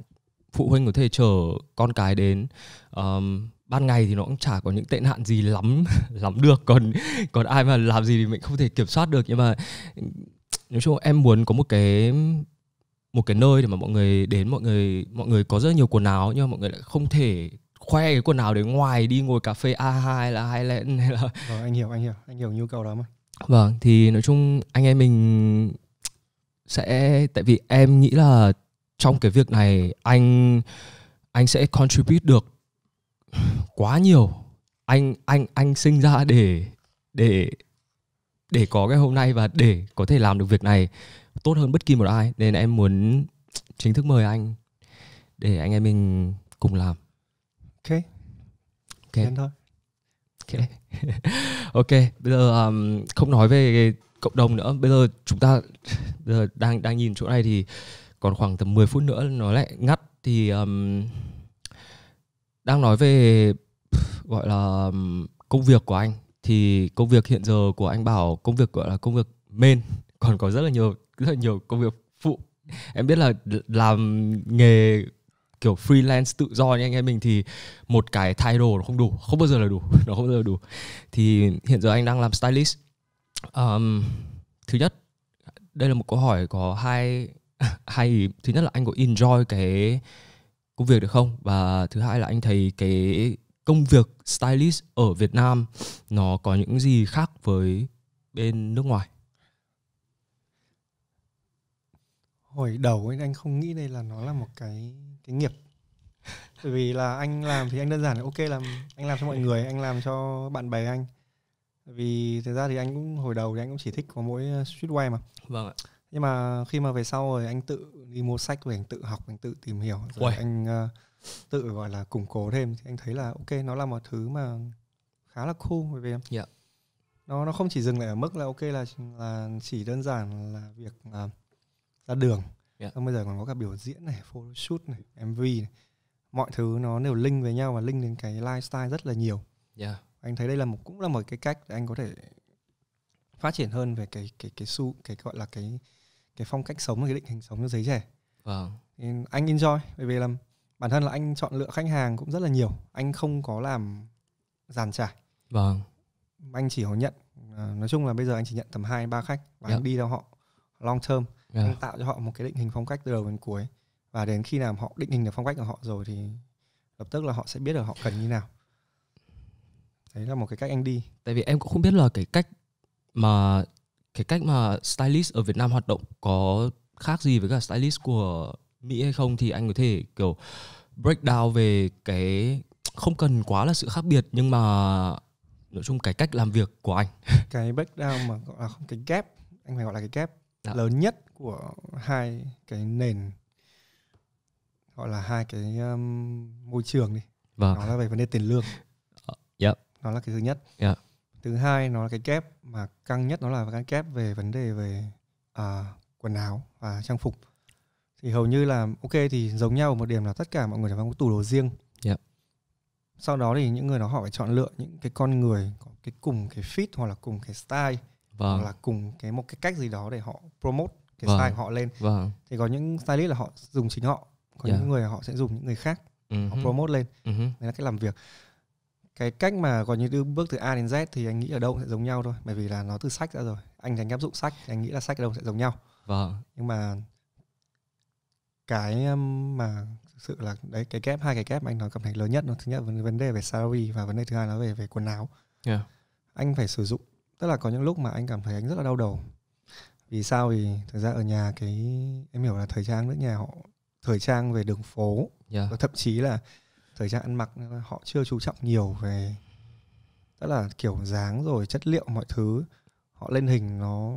phụ huynh có thể chở con cái đến um, ban ngày thì nó cũng chả có những tệ nạn gì lắm lắm được còn còn ai mà làm gì thì mình không thể kiểm soát được nhưng mà nói chung em muốn có một cái một cái nơi để mà mọi người đến mọi người mọi người có rất nhiều quần áo nhưng mà mọi người lại không thể khoe cái quần áo đấy ngoài đi ngồi cà phê A2 là hai lẹn hay là vâng, anh hiểu anh hiểu anh hiểu nhu cầu lắm anh vâng thì nói chung anh em mình sẽ tại vì em nghĩ là trong cái việc này anh anh sẽ contribute được quá nhiều anh anh anh sinh ra để để để có cái hôm nay và để có thể làm được việc này tốt hơn bất kỳ một ai nên em muốn chính thức mời anh để anh em mình cùng làm ok ok thôi ok ok bây giờ um, không nói về cộng đồng nữa bây giờ chúng ta bây giờ đang đang nhìn chỗ này thì còn khoảng tầm 10 phút nữa nó lại ngắt thì um, đang nói về gọi là công việc của anh thì công việc hiện giờ của anh bảo công việc gọi là công việc main còn có rất là nhiều rất là nhiều công việc phụ em biết là làm nghề kiểu freelance tự do như anh em mình thì một cái thay đồ nó không đủ không bao giờ là đủ nó không bao giờ đủ thì hiện giờ anh đang làm stylist um, thứ nhất đây là một câu hỏi có hai hai ý. thứ nhất là anh có enjoy cái công việc được không và thứ hai là anh thấy cái công việc stylist ở Việt Nam nó có những gì khác với bên nước ngoài hồi đầu ấy anh không nghĩ đây là nó là một cái cái nghiệp bởi vì là anh làm thì anh đơn giản là ok làm anh làm cho mọi người anh làm cho bạn bè anh vì thực ra thì anh cũng hồi đầu thì anh cũng chỉ thích có mỗi ờ, streetwear mà vâng ạ nhưng mà khi mà về sau rồi anh tự đi mua sách về anh tự học anh tự tìm hiểu rồi anh uh, tự gọi là củng cố thêm thì anh thấy là ok nó là một thứ mà khá là cool về vì yeah. Dạ. nó nó không chỉ dừng lại ở mức là ok là là chỉ đơn giản là việc uh, ra đường yeah. Dạ. bây giờ còn có cả biểu diễn này photoshoot này mv này mọi thứ nó đều link với nhau và link đến cái lifestyle rất là nhiều yeah. Dạ. anh thấy đây là một cũng là một cái cách để anh có thể phát triển hơn về cái cái cái xu cái gọi là cái cái phong cách sống và cái định hình sống cho giới trẻ vâng. anh enjoy bởi vì là bản thân là anh chọn lựa khách hàng cũng rất là nhiều anh không có làm giàn trải vâng anh chỉ có nhận à, nói chung là bây giờ anh chỉ nhận tầm hai ba khách và yeah. anh dạ. đi theo họ long term yeah. Dạ. anh tạo cho họ một cái định hình phong cách từ đầu đến cuối và đến khi nào họ định hình được phong cách của họ rồi thì lập tức là họ sẽ biết được họ cần như nào đấy là một cái cách anh đi tại vì em cũng không biết là cái cách mà cái cách mà stylist ở Việt Nam hoạt động có khác gì với cả stylist của Mỹ hay không thì anh có thể kiểu breakdown về cái không cần quá là sự khác biệt nhưng mà nói chung cái cách làm việc của anh cái breakdown mà gọi là không cái gap anh phải gọi là cái gap Đã. Dạ. lớn nhất của hai cái nền gọi là hai cái um, môi trường đi vâng. nó là về vấn đề tiền lương yep. Dạ. nó là cái thứ nhất yeah dạ thứ hai nó là cái kép mà căng nhất nó là cái kép về vấn đề về à, quần áo và trang phục thì hầu như là ok thì giống nhau một điểm là tất cả mọi người đều có tủ đồ riêng yep. sau đó thì những người đó họ phải chọn lựa những cái con người có cái cùng cái fit hoặc là cùng cái style vâng. hoặc là cùng cái một cái cách gì đó để họ promote cái vâng. style của họ lên vâng. thì có những stylist là họ dùng chính họ có yeah. Dạ. những người họ sẽ dùng những người khác uh-huh. họ promote lên uh-huh. đấy là cái làm việc cái cách mà gọi như từ bước từ A đến Z thì anh nghĩ ở đâu cũng sẽ giống nhau thôi bởi vì là nó từ sách ra rồi anh tránh áp dụng sách anh nghĩ là sách ở đâu sẽ giống nhau vâng nhưng mà cái um, mà thực sự là đấy cái kép hai cái kép anh nói cảm thấy lớn nhất nó thứ nhất là vấn đề về salary và vấn đề thứ hai là về về quần áo yeah. anh phải sử dụng tức là có những lúc mà anh cảm thấy anh rất là đau đầu vì sao thì thực ra ở nhà cái em hiểu là thời trang nước nhà họ thời trang về đường phố yeah. và thậm chí là thời trang ăn mặc họ chưa chú trọng nhiều về tức là kiểu dáng rồi chất liệu mọi thứ họ lên hình nó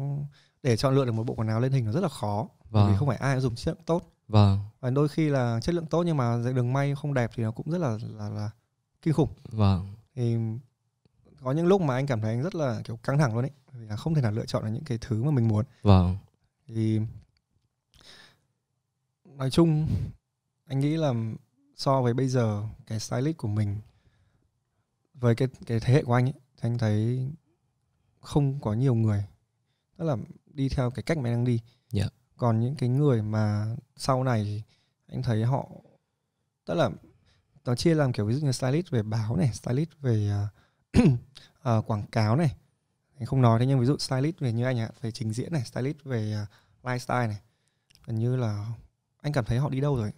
để chọn lựa được một bộ quần áo lên hình nó rất là khó vâng. vì không phải ai cũng dùng chất lượng tốt vâng và đôi khi là chất lượng tốt nhưng mà đường may không đẹp thì nó cũng rất là là, là kinh khủng vâng thì có những lúc mà anh cảm thấy anh rất là kiểu căng thẳng luôn ấy vì là không thể nào lựa chọn được những cái thứ mà mình muốn vâng thì nói chung anh nghĩ là so với bây giờ cái stylist của mình với cái cái thế hệ của anh ấy, thì anh thấy không có nhiều người tức là đi theo cái cách mà anh đang đi yeah. Dạ. còn những cái người mà sau này anh thấy họ tức là nó chia làm kiểu ví dụ như stylist về báo này stylist về uh, uh, quảng cáo này anh không nói thế nhưng ví dụ stylist về như anh ạ về trình diễn này stylist về uh, lifestyle này gần như là anh cảm thấy họ đi đâu rồi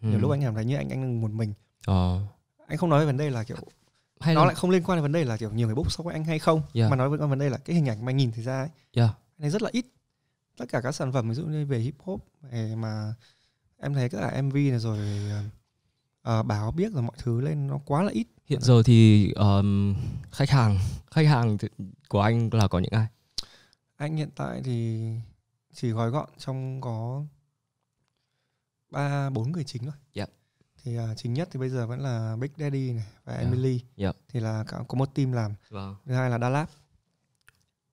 nhiều lúc ừ. anh cảm thấy như anh anh đang một mình ờ. anh không nói về vấn đề là kiểu hay nó là... lại không liên quan đến vấn đề là kiểu nhiều người bốc sau anh hay không yeah. Dạ. mà nói về vấn đề là cái hình ảnh mà nhìn thấy ra ấy yeah. Dạ. này rất là ít tất cả các sản phẩm ví dụ như về hip hop về mà em thấy tất cả mv này rồi uh, báo biết rồi mọi thứ lên nó quá là ít hiện giờ thì um, khách hàng khách hàng của anh là có những ai anh hiện tại thì chỉ gói gọn trong có ba bốn người chính rồi yeah. Dạ. thì uh, chính nhất thì bây giờ vẫn là Big Daddy này và yeah. Dạ. Emily yeah. Dạ. thì là có một team làm wow. Vâng. thứ hai là Đa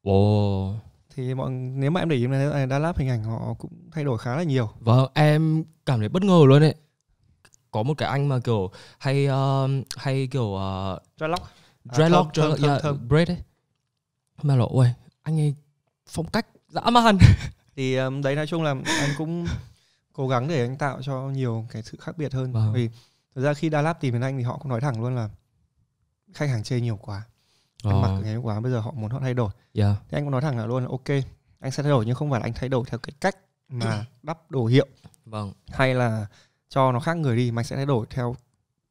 Ồ. wow. thì mọi nếu mà em để ý này Đa à, hình ảnh họ cũng thay đổi khá là nhiều vâng em cảm thấy bất ngờ luôn đấy có một cái anh mà kiểu hay uh, hay kiểu uh, ờ, dreadlock dreadlock à, thơm, thơm, thơm. braid ấy mà lộ ôi anh ấy phong cách dã man thì um, đấy nói chung là anh cũng cố gắng để anh tạo cho nhiều cái sự khác biệt hơn vâng. vì thực ra khi đa lab tìm đến anh thì họ cũng nói thẳng luôn là khách hàng chê nhiều quá anh ờ. mặc cái quá bây giờ họ muốn họ thay đổi yeah. Dạ. thì anh cũng nói thẳng là luôn là ok anh sẽ thay đổi nhưng không phải là anh thay đổi theo cái cách mà đắp đồ hiệu vâng hay là cho nó khác người đi mà anh sẽ thay đổi theo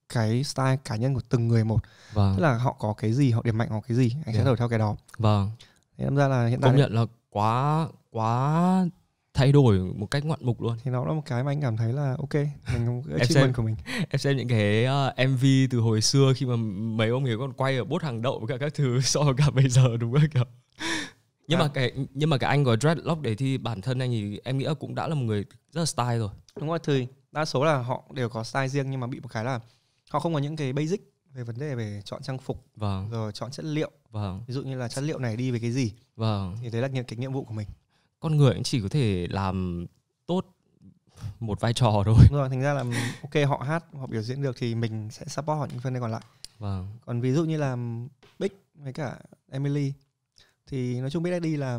cái style cá nhân của từng người một vâng. tức là họ có cái gì họ điểm mạnh họ cái gì anh yeah. sẽ dạ. đổi theo cái đó vâng thế ra là hiện tại công nhận là quá quá thay đổi một cách ngoạn mục luôn thì nó là một cái mà anh cảm thấy là ok mình em xem của mình em xem những cái uh, ờ, mv từ hồi xưa khi mà mấy ông ấy còn quay ở bốt hàng đậu với cả các thứ so với cả bây giờ đúng không kiểu à. nhưng à. mà cái nhưng mà cái anh của dreadlock đấy thì bản thân anh thì em nghĩ là cũng đã là một người rất là style rồi đúng rồi thì đa số là họ đều có style riêng nhưng mà bị một cái là họ không có những cái basic về vấn đề về chọn trang phục vâng. rồi chọn chất liệu vâng. ví dụ như là chất liệu này đi về cái gì vâng. thì đấy là những cái nhiệm vụ của mình con người cũng chỉ có thể làm tốt một vai trò thôi Đúng rồi thành ra là ok họ hát họ biểu diễn được thì mình sẽ support họ những phần này còn lại vâng còn ví dụ như là bích với cả emily thì nói chung big daddy là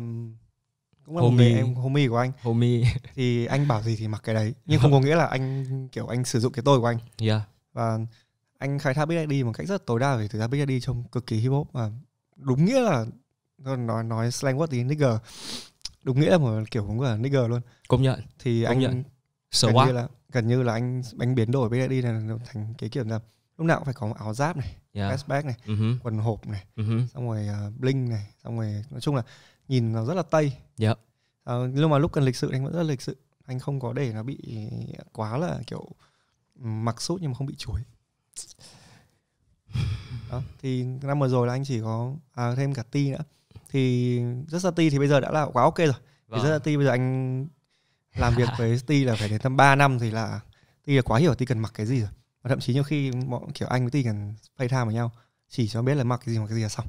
cũng là homie. một người em homie của anh homie thì anh bảo gì thì mặc cái đấy nhưng không có nghĩa là anh kiểu anh sử dụng cái tôi của anh yeah. và anh khai thác big daddy một cách rất tối đa vì thực ra big daddy trông cực kỳ hip hop và đúng nghĩa là nói nói slang word tí nigger đúng nghĩa là một kiểu cũng là nigger luôn công nhận thì công anh nhận. So gần như là gần như là anh anh biến đổi bây giờ đi là thành cái kiểu là lúc nào cũng phải có áo giáp này yeah. Dạ. vest này uh-huh. quần hộp này uh-huh. xong rồi uh, bling này xong rồi nói chung là nhìn nó rất là tây yeah. Dạ. à, ờ, nhưng mà lúc cần lịch sự anh vẫn rất là lịch sự anh không có để nó bị quá là kiểu ừ, mặc sút nhưng mà không bị chuối đó thì năm vừa rồi là anh chỉ có à, thêm cả ti nữa thì rất là ti thì bây giờ đã là quá ok rồi vâng. thì rất vâng. ti bây giờ anh làm việc với ti là phải đến tầm 3 năm thì là Ti là quá hiểu Ti cần mặc cái gì rồi và thậm chí nhiều khi bọn kiểu anh với Ti cần playtime với nhau chỉ cho biết là mặc cái gì mặc cái gì là xong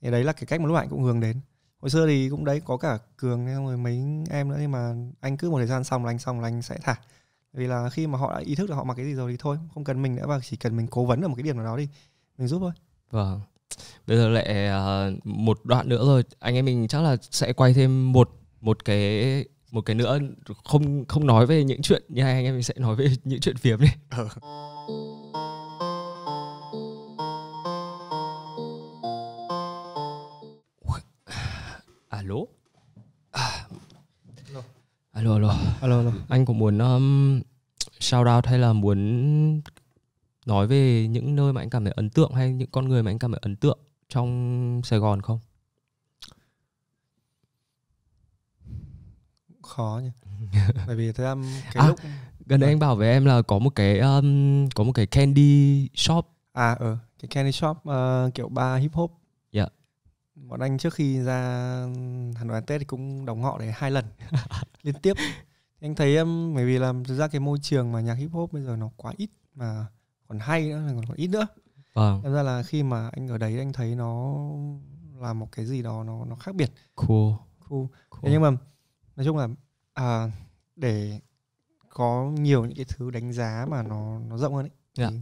thì đấy là cái cách mà lúc anh cũng hướng đến hồi xưa thì cũng đấy có cả cường rồi mấy em nữa nhưng mà anh cứ một thời gian xong là anh xong là anh sẽ thả vì là khi mà họ đã ý thức là họ mặc cái gì rồi thì thôi không cần mình nữa và chỉ cần mình cố vấn ở một cái điểm nào đó đi mình giúp thôi vâng bây giờ lại à, một đoạn nữa rồi anh em mình chắc là sẽ quay thêm một một cái một cái nữa không không nói về những chuyện như nha anh em mình sẽ nói về những chuyện phiếm đi ờ. alo alo alo alo alo anh có muốn um, shout out hay là muốn nói về những nơi mà anh cảm thấy ấn tượng hay những con người mà anh cảm thấy ấn tượng trong Sài Gòn không? khó nhỉ bởi vì thật ra cái à, lúc gần đây anh bảo với em là có một cái um, có một cái candy shop à ờ ừ. cái candy shop uh, kiểu ba hip hop yeah. Dạ. bọn anh trước khi ra hà nội ăn tết thì cũng đóng ngọ đấy hai lần liên tiếp anh thấy em um, bởi vì làm ra cái môi trường mà nhạc hip hop bây giờ nó quá ít mà còn hay nữa còn, còn ít nữa vâng. Wow. ra là khi mà anh ở đấy anh thấy nó là một cái gì đó nó nó khác biệt cool cool, cool. nhưng mà nói chung là à, để có nhiều những cái thứ đánh giá mà nó nó rộng hơn ấy yeah. Dạ.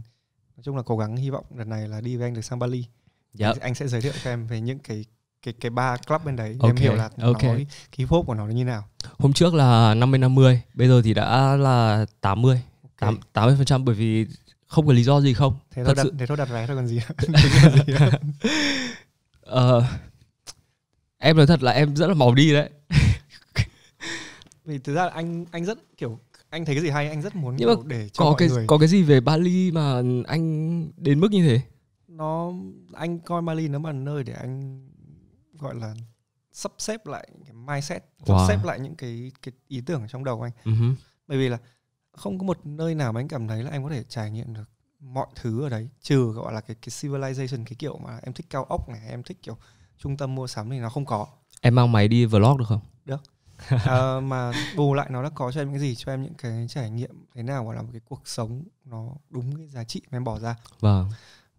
nói chung là cố gắng hy vọng lần này là đi với anh được sang Bali yep. Dạ. anh, sẽ giới thiệu cho em về những cái cái cái ba club bên đấy okay. em hiểu là okay. nó khí phốp của nó như nào hôm trước là 50 50 bây giờ thì đã là 80 okay. 80 phần trăm bởi vì không có lý do gì không thế thật đặt, sự thế thôi đặt vé thôi còn gì, gì uh, em nói thật là em rất là màu đi đấy vì thực ra là anh anh rất kiểu anh thấy cái gì hay anh rất muốn nhưng mà để cho có mọi cái người. có cái gì về Bali mà anh đến mức như thế nó anh coi Bali nó là nơi để anh gọi là sắp xếp lại cái mindset wow. sắp xếp lại những cái cái ý tưởng trong đầu anh uh-huh. bởi vì là không có một nơi nào mà anh cảm thấy là em có thể trải nghiệm được mọi thứ ở đấy trừ gọi là cái cái civilization cái kiểu mà em thích cao ốc này em thích kiểu trung tâm mua sắm thì nó không có em mang máy đi vlog được không được à, mà bù lại nó đã có cho em cái gì cho em những cái trải nghiệm thế nào gọi là một cái cuộc sống nó đúng cái giá trị mà em bỏ ra vâng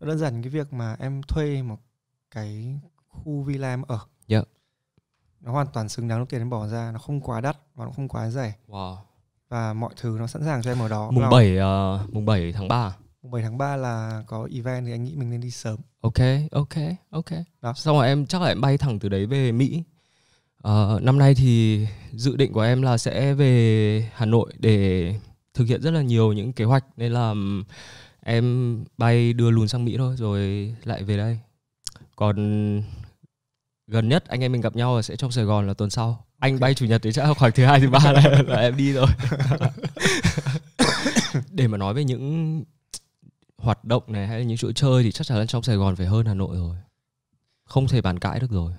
đơn giản cái việc mà em thuê một cái khu villa em ở yeah. Dạ. nó hoàn toàn xứng đáng lúc tiền em bỏ ra nó không quá đắt và nó không quá rẻ wow và mọi thứ nó sẵn sàng cho em ở đó. Mùng Long. 7 uh, mùng 7 tháng 3. Mùng 7 tháng 3 là có event thì anh nghĩ mình nên đi sớm. Ok, ok, ok. Đó. Xong rồi em chắc là em bay thẳng từ đấy về Mỹ. Uh, năm nay thì dự định của em là sẽ về Hà Nội để thực hiện rất là nhiều những kế hoạch nên là em bay đưa lùn sang Mỹ thôi rồi lại về đây. Còn gần nhất anh em mình gặp nhau là sẽ trong Sài Gòn là tuần sau anh bay chủ nhật thì chắc khoảng thứ hai thứ ba là, là em đi rồi để mà nói về những hoạt động này hay là những chỗ chơi thì chắc chắn là trong Sài Gòn phải hơn Hà Nội rồi không thể bàn cãi được rồi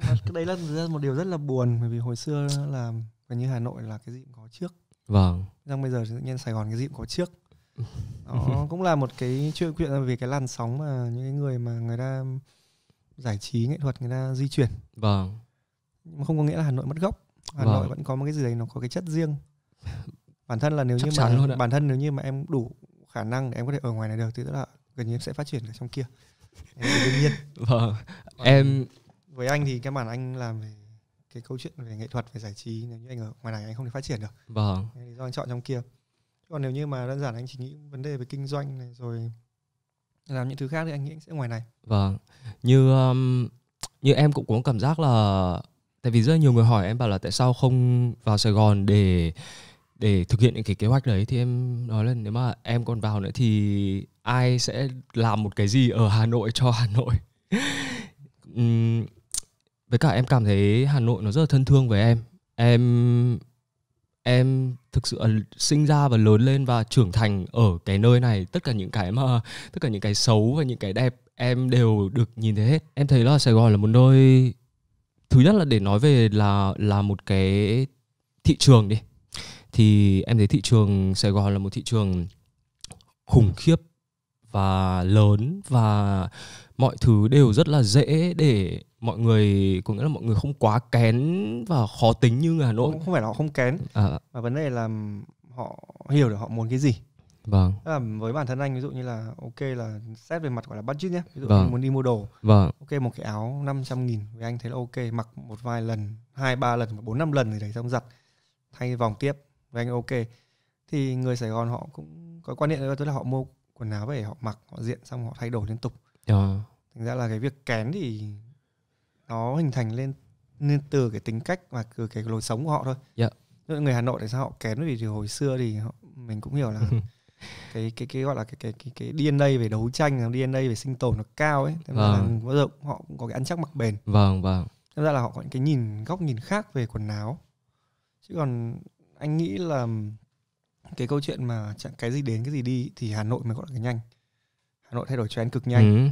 cái đấy là một điều rất là buồn bởi vì hồi xưa là gần như Hà Nội là cái gì cũng có trước vâng nhưng bây giờ tự nhiên Sài Gòn cái gì cũng có trước nó cũng là một cái chuyện chuyện về cái làn sóng mà những cái người mà người ta giải trí nghệ thuật người ta di chuyển vâng nhưng mà không có nghĩa là hà nội mất gốc hà vâng. nội vẫn có một cái gì đấy nó có cái chất riêng bản thân là nếu Chắc như mà luôn bản thân nếu như mà em đủ khả năng để em có thể ở ngoài này được thì tức là gần như em sẽ phát triển ở trong kia đương nhiên vâng. em với anh thì cái bản anh làm về cái câu chuyện về nghệ thuật về giải trí nếu như anh ở ngoài này anh không thể phát triển được vâng do anh chọn trong kia còn nếu như mà đơn giản anh chỉ nghĩ vấn đề về kinh doanh này rồi làm những thứ khác thì anh nghĩ anh sẽ ngoài này vâng như um, như em cũng có cảm giác là tại vì rất nhiều người hỏi em bảo là tại sao không vào Sài Gòn để để thực hiện những cái kế hoạch đấy thì em nói là nếu mà em còn vào nữa thì ai sẽ làm một cái gì ở Hà Nội cho Hà Nội với cả em cảm thấy Hà Nội nó rất là thân thương với em em em thực sự sinh ra và lớn lên và trưởng thành ở cái nơi này tất cả những cái mà tất cả những cái xấu và những cái đẹp em đều được nhìn thấy hết em thấy là Sài Gòn là một nơi thứ nhất là để nói về là là một cái thị trường đi thì em thấy thị trường Sài Gòn là một thị trường khủng khiếp và lớn và mọi thứ đều rất là dễ để mọi người có nghĩa là mọi người không quá kén và khó tính như Hà Nội không, không phải là họ không kén à. mà vấn đề là họ hiểu được họ muốn cái gì vâng Tức là với bản thân anh ví dụ như là ok là xét về mặt gọi là budget nhé ví dụ vâng. muốn đi mua đồ vâng ok một cái áo 500 nghìn với anh thấy là ok mặc một vài lần hai ba lần bốn năm lần gì đấy xong giặt thay vòng tiếp với anh ok thì người Sài Gòn họ cũng có quan niệm với tôi là họ mua quần áo về họ mặc họ diện xong họ thay đổi liên tục yeah. Dạ. thành ra là cái việc kén thì nó hình thành lên nên từ cái tính cách và từ cái lối sống của họ thôi yeah. Dạ. người Hà Nội tại sao họ kén vì từ hồi xưa thì họ, mình cũng hiểu là cái cái cái gọi là cái cái cái, cái DNA về đấu tranh DNA về sinh tồn nó cao ấy thế vâng. là bao giờ họ cũng có cái ăn chắc mặc bền vâng vâng thế ra là họ có những cái nhìn góc nhìn khác về quần áo chứ còn anh nghĩ là cái câu chuyện mà chẳng cái gì đến cái gì đi thì Hà Nội mới gọi là cái nhanh Hà Nội thay đổi trend cực nhanh ừ.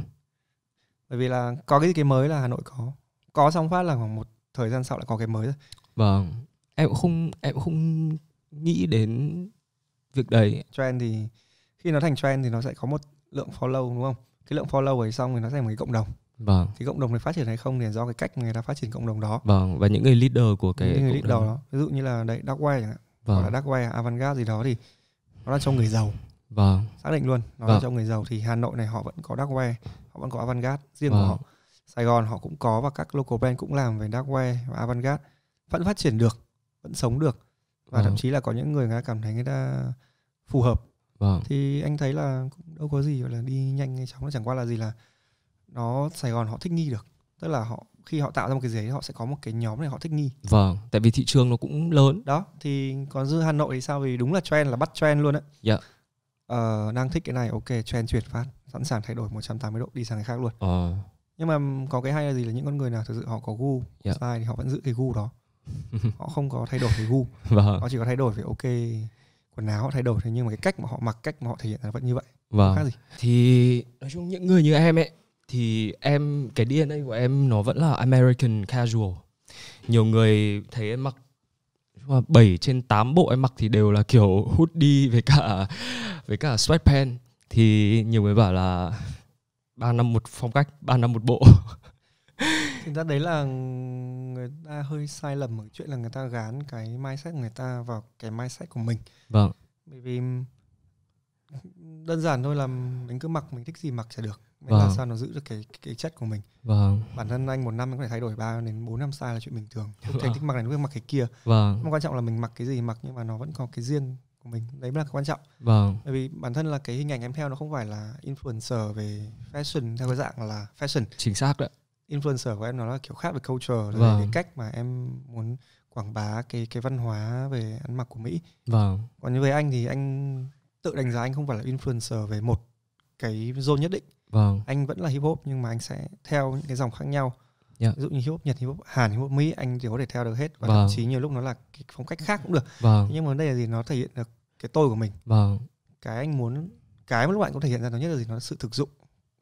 bởi vì là có cái gì cái mới là Hà Nội có có xong phát là khoảng một thời gian sau lại có cái mới rồi vâng em cũng không em cũng không nghĩ đến việc đấy trend thì khi nó thành trend thì nó sẽ có một lượng follow đúng không cái lượng follow ấy xong thì nó thành một cái cộng đồng vâng cái cộng đồng này phát triển hay không thì do cái cách người ta phát triển cộng đồng đó vâng và những người leader của cái những người leader đó. đó ví dụ như là đấy Darkway chẳng hạn vâng. hoặc là vâng. Darkway Avantgarde gì đó thì nó là cho người giàu vâng xác định luôn nó vâng. là cho người giàu thì Hà Nội này họ vẫn có dark Darkway họ vẫn có Avantgarde riêng vâng. của họ Sài Gòn họ cũng có và các local brand cũng làm về Darkway và Avantgarde vẫn phát triển được vẫn sống được và vâng. thậm chí là có những người người ta cảm thấy người ta phù hợp vâng. thì anh thấy là cũng đâu có gì gọi là đi nhanh hay chóng nó chẳng qua là gì là nó Sài Gòn họ thích nghi được tức là họ khi họ tạo ra một cái gì đấy họ sẽ có một cái nhóm này họ thích nghi vâng tại vì thị trường nó cũng lớn đó thì còn dư Hà Nội thì sao vì đúng là trend là bắt trend luôn đấy dạ yeah. Ờ, đang thích cái này ok trend chuyển phát sẵn sàng thay đổi 180 độ đi sang cái khác luôn uh. nhưng mà có cái hay là gì là những con người nào thực sự họ có gu yeah. Dạ. sai thì họ vẫn giữ cái gu đó họ không có thay đổi về gu vâng. họ chỉ có thay đổi về ok quần áo họ thay đổi thế nhưng mà cái cách mà họ mặc cách mà họ thể hiện là vẫn như vậy vâng. khác gì thì nói chung những người như em ấy thì em cái DNA của em nó vẫn là American casual nhiều người thấy em mặc mà 7 trên 8 bộ em mặc thì đều là kiểu hoodie với cả với cả sweatpants thì nhiều người bảo là ba năm một phong cách ba năm một bộ thực ra đấy là người ta hơi sai lầm ở chuyện là người ta gán cái mindset của người ta vào cái mindset của mình vâng bởi vì đơn giản thôi là mình cứ mặc mình thích gì mặc sẽ được mình vâng. làm sao nó giữ được cái, cái cái chất của mình vâng. bản thân anh một năm anh có thể thay đổi 3 đến 4 năm size là chuyện bình thường vâng. thành thích mặc này nó mặc cái kia vâng. Mà quan trọng là mình mặc cái gì mặc nhưng mà nó vẫn có cái riêng của mình đấy mới là quan trọng vâng. bởi vì bản thân là cái hình ảnh em theo nó không phải là influencer về fashion theo cái dạng là fashion chính xác đấy influencer của em nó là kiểu khác về culture là vâng. cái cách mà em muốn quảng bá cái cái văn hóa về ăn mặc của Mỹ. Vâng. Còn như với anh thì anh tự đánh giá anh không phải là influencer về một cái zone nhất định. Vâng. Anh vẫn là hip hop nhưng mà anh sẽ theo những cái dòng khác nhau. Yeah. Dạ. Ví dụ như hip hop Nhật, hip hop Hàn, hip hop Mỹ anh đều có thể theo được hết và vâng. thậm chí nhiều lúc nó là cái phong cách khác cũng được. Vâng. Nhưng mà vấn đề là gì nó thể hiện được cái tôi của mình. Vâng. Cái anh muốn cái mà lúc bạn có thể hiện ra nó nhất là gì nó là sự thực dụng,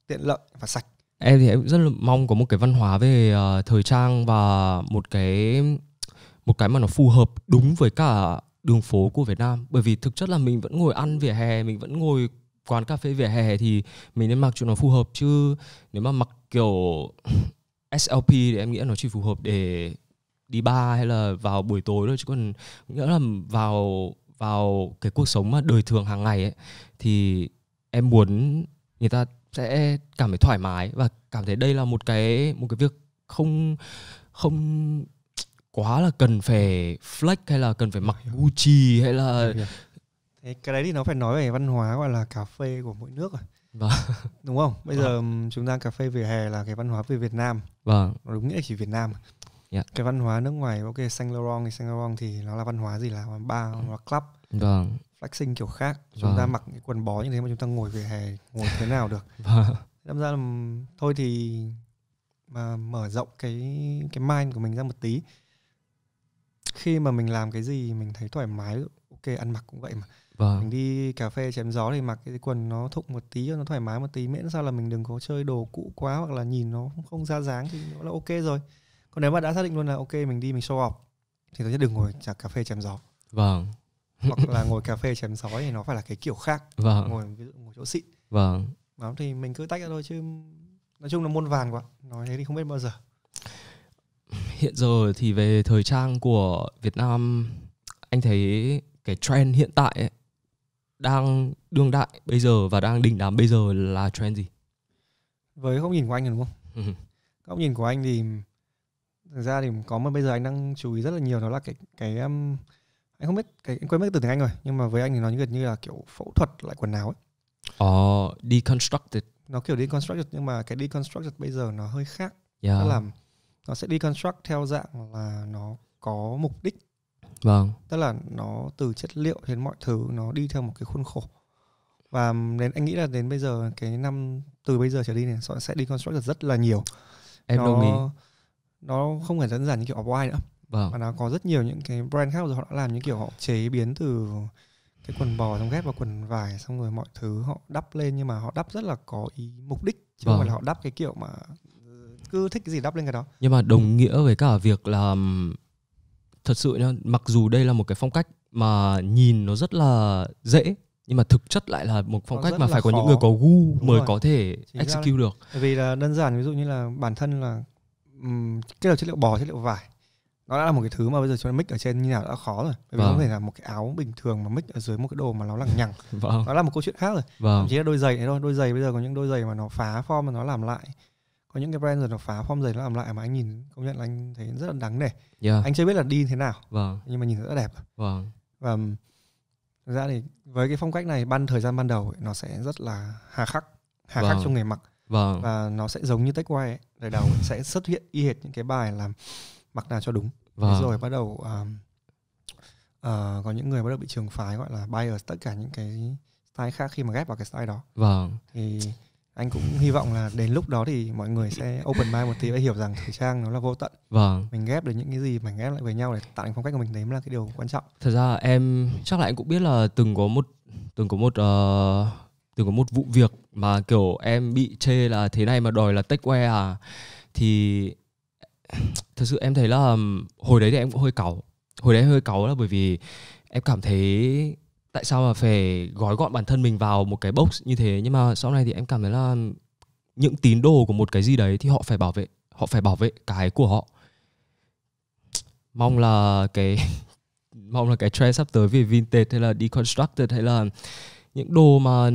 tiện lợi và sạch em thì em rất là mong có một cái văn hóa về uh, thời trang và một cái một cái mà nó phù hợp đúng với cả đường phố của Việt Nam bởi vì thực chất là mình vẫn ngồi ăn vỉa hè mình vẫn ngồi quán cà phê vỉa hè thì mình nên mặc cho nó phù hợp chứ nếu mà mặc kiểu SLP thì em nghĩ nó chỉ phù hợp để đi bar hay là vào buổi tối thôi chứ còn nghĩa là vào vào cái cuộc sống mà đời thường hàng ngày ấy thì em muốn người ta sẽ cảm thấy thoải mái và cảm thấy đây là một cái một cái việc không không quá là cần phải flex hay là cần phải mặc Gucci hay là Thế cái đấy thì nó phải nói về văn hóa gọi là cà phê của mỗi nước rồi vâng. đúng không bây vâng. giờ chúng ta cà phê về hè là cái văn hóa về Việt Nam vâng đúng nghĩa chỉ Việt Nam yeah. Dạ. cái văn hóa nước ngoài ok Saint Laurent thì Saint Laurent thì nó là văn hóa gì là bar ừ. hoặc club vâng flexing kiểu khác chúng vâng. ta mặc những quần bó như thế mà chúng ta ngồi về hè ngồi thế nào được vâng. đâm ra là thôi thì mà mở rộng cái cái mind của mình ra một tí khi mà mình làm cái gì mình thấy thoải mái ok ăn mặc cũng vậy mà vâng. mình đi cà phê chém gió thì mặc cái quần nó thụng một tí cho nó thoải mái một tí miễn sao là mình đừng có chơi đồ cũ quá hoặc là nhìn nó không ra dáng thì nó là ok rồi còn nếu mà đã xác định luôn là ok mình đi mình show off thì tôi nhất đừng ngồi chả cà phê chém gió vâng hoặc là ngồi cà phê chém sói thì nó phải là cái kiểu khác vâng. ngồi ví dụ ngồi chỗ xịn vâng đó thì mình cứ tách ra thôi chứ nói chung là muôn vàn quá nói thế thì không biết bao giờ hiện giờ thì về thời trang của Việt Nam anh thấy cái trend hiện tại ấy, đang đương đại bây giờ và đang đỉnh đám bây giờ là trend gì với góc nhìn của anh rồi đúng không ừ. góc nhìn của anh thì thực ra thì có mà bây giờ anh đang chú ý rất là nhiều đó là cái cái um, anh không biết cái anh quên mất từ tiếng anh rồi nhưng mà với anh thì nó gần như là kiểu phẫu thuật lại quần áo ấy ờ uh, deconstructed nó kiểu deconstructed nhưng mà cái deconstructed bây giờ nó hơi khác yeah. Dạ. tức là nó sẽ deconstruct theo dạng là nó có mục đích vâng tức là nó từ chất liệu đến mọi thứ nó đi theo một cái khuôn khổ và đến anh nghĩ là đến bây giờ cái năm từ bây giờ trở đi này nó sẽ deconstructed rất là nhiều em nó, đồng ý nó không phải đơn giản như kiểu offline nữa vâng. và nó có rất nhiều những cái brand khác rồi họ đã làm những kiểu họ chế biến từ cái quần bò xong ghép vào quần vải xong rồi mọi thứ họ đắp lên nhưng mà họ đắp rất là có ý mục đích chứ vâng. không phải là họ đắp cái kiểu mà ừ, cứ thích cái gì đắp lên cái đó nhưng mà đồng nghĩa với cả việc là thật sự nhá, mặc dù đây là một cái phong cách mà nhìn nó rất là dễ nhưng mà thực chất lại là một phong nó cách mà phải khó. có những người có gu Đúng mới rồi. có thể Chính execute được. vì là đơn giản ví dụ như là bản thân là um, kết hợp chất liệu bò chất liệu vải nó đã là một cái thứ mà bây giờ cho mic ở trên như nào đã khó rồi bởi vì vâng. không thể là một cái áo bình thường mà mic ở dưới một cái đồ mà nó lằng nhằng vâng. nó là một câu chuyện khác rồi vâng. thậm chí là đôi giày đấy thôi đôi giày bây giờ có những đôi giày mà nó phá form mà nó làm lại có những cái brand rồi nó phá form giày nó làm lại mà anh nhìn công nhận là anh thấy rất là đáng nể yeah. anh chưa biết là đi thế nào vâng. nhưng mà nhìn rất là đẹp vâng. và thực ra thì với cái phong cách này ban thời gian ban đầu ấy, nó sẽ rất là hà khắc hà vâng. khắc trong nghề mặc vâng. và nó sẽ giống như tech white ấy. đời đầu sẽ xuất hiện y hệt những cái bài làm mặc nào cho đúng vâng. rồi bắt đầu um, uh, có những người bắt đầu bị trường phái gọi là bias tất cả những cái style khác khi mà ghép vào cái style đó vâng thì anh cũng hy vọng là đến lúc đó thì mọi người sẽ open mind một tí và hiểu rằng thời trang nó là vô tận vâng mình ghép được những cái gì mình ghép lại với nhau để tạo thành phong cách của mình đấy mới là cái điều quan trọng thật ra em chắc là anh cũng biết là từng có một từng có một uh, từng có một vụ việc mà kiểu em bị chê là thế này mà đòi là tech wear à thì thật sự em thấy là hồi đấy thì em cũng hơi cáu hồi đấy hơi cáu là bởi vì em cảm thấy tại sao mà phải gói gọn bản thân mình vào một cái box như thế nhưng mà sau này thì em cảm thấy là những tín đồ của một cái gì đấy thì họ phải bảo vệ họ phải bảo vệ cái của họ mong là cái mong là cái trend sắp tới về vintage hay là deconstructed hay là những đồ mà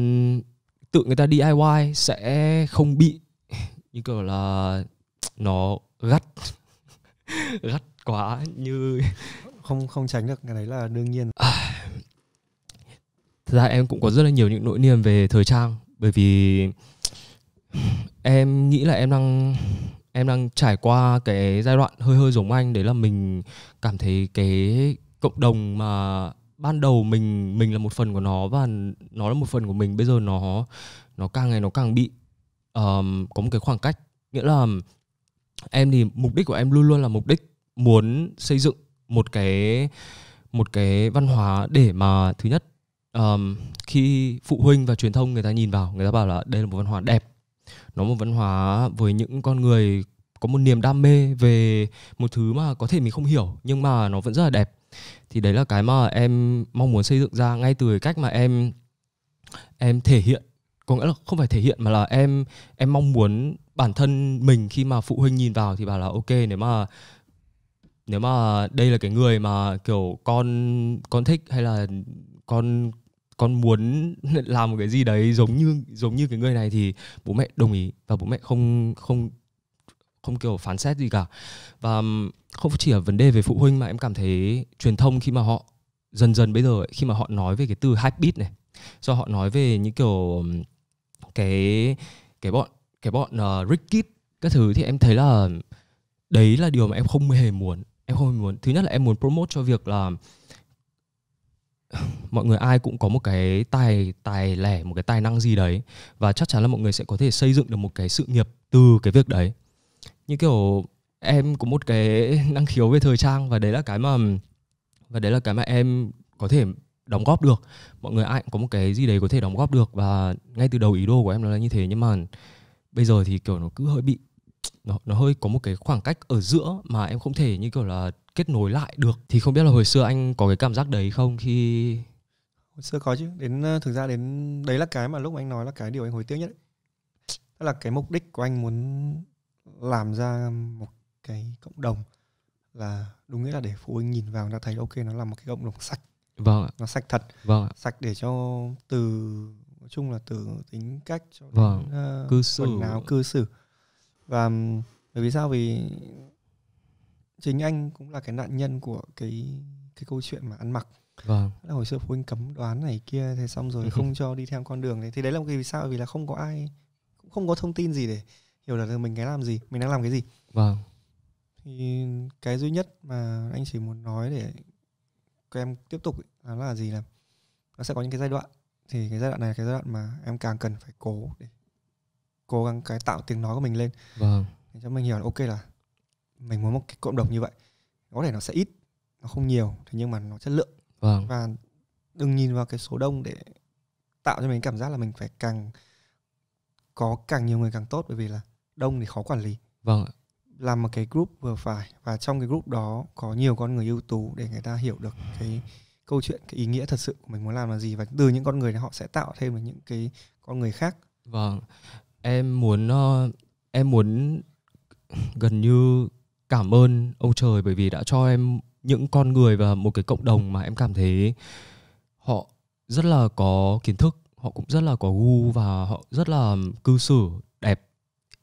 tự người ta DIY sẽ không bị như kiểu là nó gắt gắt quá như không không tránh được cái đấy là đương nhiên à, thật ra em cũng có rất là nhiều những nỗi niềm về thời trang bởi vì em nghĩ là em đang em đang trải qua cái giai đoạn hơi hơi giống anh đấy là mình cảm thấy cái cộng đồng mà ban đầu mình mình là một phần của nó và nó là một phần của mình bây giờ nó nó càng ngày nó càng bị um, có một cái khoảng cách nghĩa là em thì mục đích của em luôn luôn là mục đích muốn xây dựng một cái một cái văn hóa để mà thứ nhất um, khi phụ huynh và truyền thông người ta nhìn vào người ta bảo là đây là một văn hóa đẹp nó một văn hóa với những con người có một niềm đam mê về một thứ mà có thể mình không hiểu nhưng mà nó vẫn rất là đẹp thì đấy là cái mà em mong muốn xây dựng ra ngay từ cái cách mà em em thể hiện có nghĩa là không phải thể hiện mà là em em mong muốn bản thân mình khi mà phụ huynh nhìn vào thì bảo là ok nếu mà nếu mà đây là cái người mà kiểu con con thích hay là con con muốn làm một cái gì đấy giống như giống như cái người này thì bố mẹ đồng ý và bố mẹ không không không kiểu phán xét gì cả và không chỉ là vấn đề về phụ huynh mà em cảm thấy truyền thông khi mà họ dần dần bây giờ ấy, khi mà họ nói về cái từ hype beat này do họ nói về những kiểu cái cái bọn cái bọn uh, ờ, kid các thứ thì em thấy là đấy là điều mà em không hề muốn em không hề muốn thứ nhất là em muốn promote cho việc là mọi người ai cũng có một cái tài tài lẻ một cái tài năng gì đấy và chắc chắn là mọi người sẽ có thể xây dựng được một cái sự nghiệp từ cái việc đấy như kiểu em có một cái năng khiếu về thời trang và đấy là cái mà và đấy là cái mà em có thể đóng góp được mọi người ai cũng có một cái gì đấy có thể đóng góp được và ngay từ đầu ý đồ của em nó là như thế nhưng mà bây giờ thì kiểu nó cứ hơi bị nó, nó hơi có một cái khoảng cách ở giữa mà em không thể như kiểu là kết nối lại được thì không biết là hồi xưa anh có cái cảm giác đấy không khi hồi xưa có chứ đến ờ, thực ra đến đấy là cái mà lúc mà anh nói là cái điều anh hối tiếc nhất ấy. là cái mục đích của anh muốn làm ra một cái cộng đồng là đúng nghĩa là để phụ huynh nhìn vào đã thấy ok nó là một cái cộng đồng sạch vâng ạ. nó sạch thật vâng ạ. sạch để cho từ nói chung là từ tính cách cho đến vâng. uh, cư xử quần áo cư xử và bởi vì sao vì chính anh cũng là cái nạn nhân của cái cái câu chuyện mà ăn mặc vâng. là hồi xưa phụ huynh cấm đoán này kia thế xong rồi không cho đi theo con đường này thì đấy là vì sao vì là không có ai cũng không có thông tin gì để hiểu là mình cái làm gì mình đang làm cái gì vâng thì cái duy nhất mà anh chỉ muốn nói để các em tiếp tục là, là gì là nó sẽ có những cái giai đoạn thì cái giai đoạn này là cái giai đoạn mà em càng cần phải cố để cố gắng cái tạo tiếng nói của mình lên vâng. để cho mình hiểu là ok là mình muốn một cái cộng đồng như vậy có thể nó sẽ ít nó không nhiều thế nhưng mà nó chất lượng vâng. và đừng nhìn vào cái số đông để tạo cho mình cảm giác là mình phải càng có càng nhiều người càng tốt bởi vì là đông thì khó quản lý vâng làm một cái group vừa phải và trong cái group đó có nhiều con người ưu tú để người ta hiểu được cái câu chuyện cái ý nghĩa thật sự của mình muốn làm là gì và từ những con người đó họ sẽ tạo thêm được những cái con người khác vâng em muốn uh, em muốn gần như cảm ơn ông trời bởi vì đã cho em những con người và một cái cộng đồng mà em cảm thấy họ rất là có kiến thức họ cũng rất là có gu và họ rất là cư xử đẹp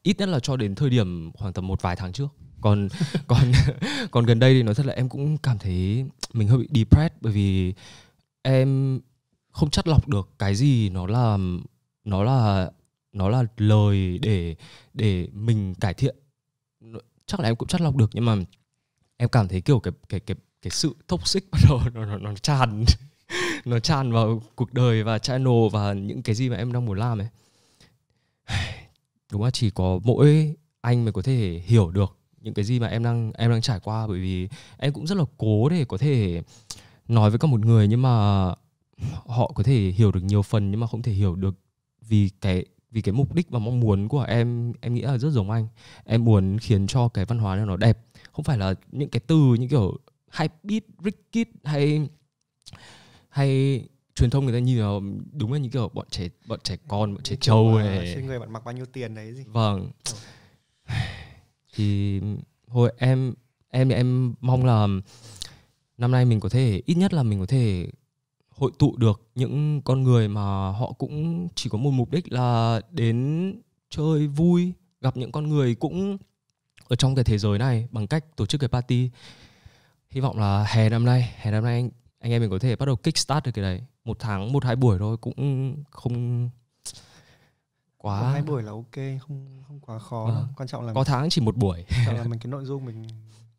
ít nhất là cho đến thời điểm khoảng tầm một vài tháng trước còn còn còn gần đây thì nói thật là em cũng cảm thấy mình hơi bị depressed bởi vì em không chắt lọc được cái gì nó là nó là nó là lời để để mình cải thiện chắc là em cũng chắt lọc được nhưng mà em cảm thấy kiểu cái cái cái cái sự toxic bắt đầu nó nó, nó tràn nó tràn vào cuộc đời và channel và những cái gì mà em đang muốn làm ấy đúng là chỉ có mỗi anh mới có thể hiểu được những cái gì mà em đang em đang trải qua bởi vì em cũng rất là cố để có thể nói với các một người nhưng mà họ có thể hiểu được nhiều phần nhưng mà không thể hiểu được vì cái vì cái mục đích và mong muốn của em em nghĩ là rất giống anh em muốn khiến cho cái văn hóa này nó đẹp không phải là những cái từ những kiểu hype beat rickit hay hay truyền thông người ta nhìn vào đúng là những kiểu bọn trẻ bọn trẻ con bọn trẻ trâu này người bạn mặc bao nhiêu tiền đấy gì vâng ừ thì hồi em em thì em mong là năm nay mình có thể ít nhất là mình có thể hội tụ được những con người mà họ cũng chỉ có một mục đích là đến chơi vui gặp những con người cũng ở trong cái thế giới này bằng cách tổ chức cái party hy vọng là hè năm nay hè năm nay anh, anh em mình có thể bắt đầu kick start được cái đấy một tháng một hai buổi thôi cũng không quá một hai buổi là ok không không quá khó à. Đâu. quan trọng là có tháng chỉ một buổi quan trọng là mình cái nội dung mình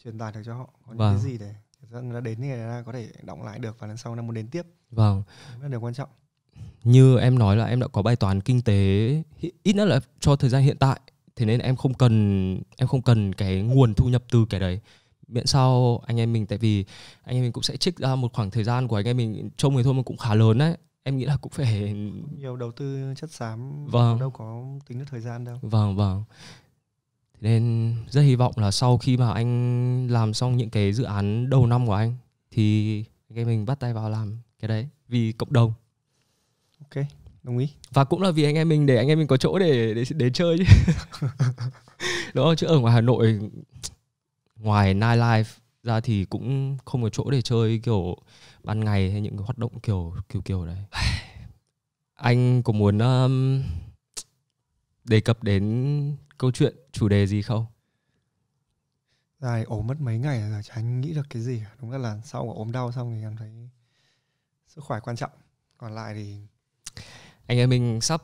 truyền tải được cho họ có những cái vâng. gì để dân đã đến thì ra có thể động lại được và lần sau năm muốn đến tiếp vâng Đấy là điều quan trọng như em nói là em đã có bài toán kinh tế ít nhất là cho thời gian hiện tại thế nên em không cần em không cần cái nguồn thu nhập từ cái đấy miễn sao anh em mình tại vì anh em mình cũng sẽ trích ra một khoảng thời gian của anh em mình trông người thôi mà cũng khá lớn đấy em nghĩ là cũng phải nhiều đầu tư chất xám vâng. đâu có tính được thời gian đâu vâng vâng Thế nên rất hy vọng là sau khi mà anh làm xong những cái dự án đầu năm của anh thì anh em mình bắt tay vào làm cái đấy vì cộng đồng ok đồng ý và cũng là vì anh em mình để anh em mình có chỗ để để, để chơi chứ đúng không chứ ở ngoài hà nội ngoài nightlife ra thì cũng không có chỗ để chơi kiểu ban ngày hay những cái hoạt động kiểu kiểu kiểu đấy anh cũng muốn um, đề cập đến câu chuyện chủ đề gì không dài ốm mất mấy ngày rồi chả anh nghĩ được cái gì đúng là, là sau ốm đau xong thì cảm thấy sức khỏe quan trọng còn lại thì anh em mình sắp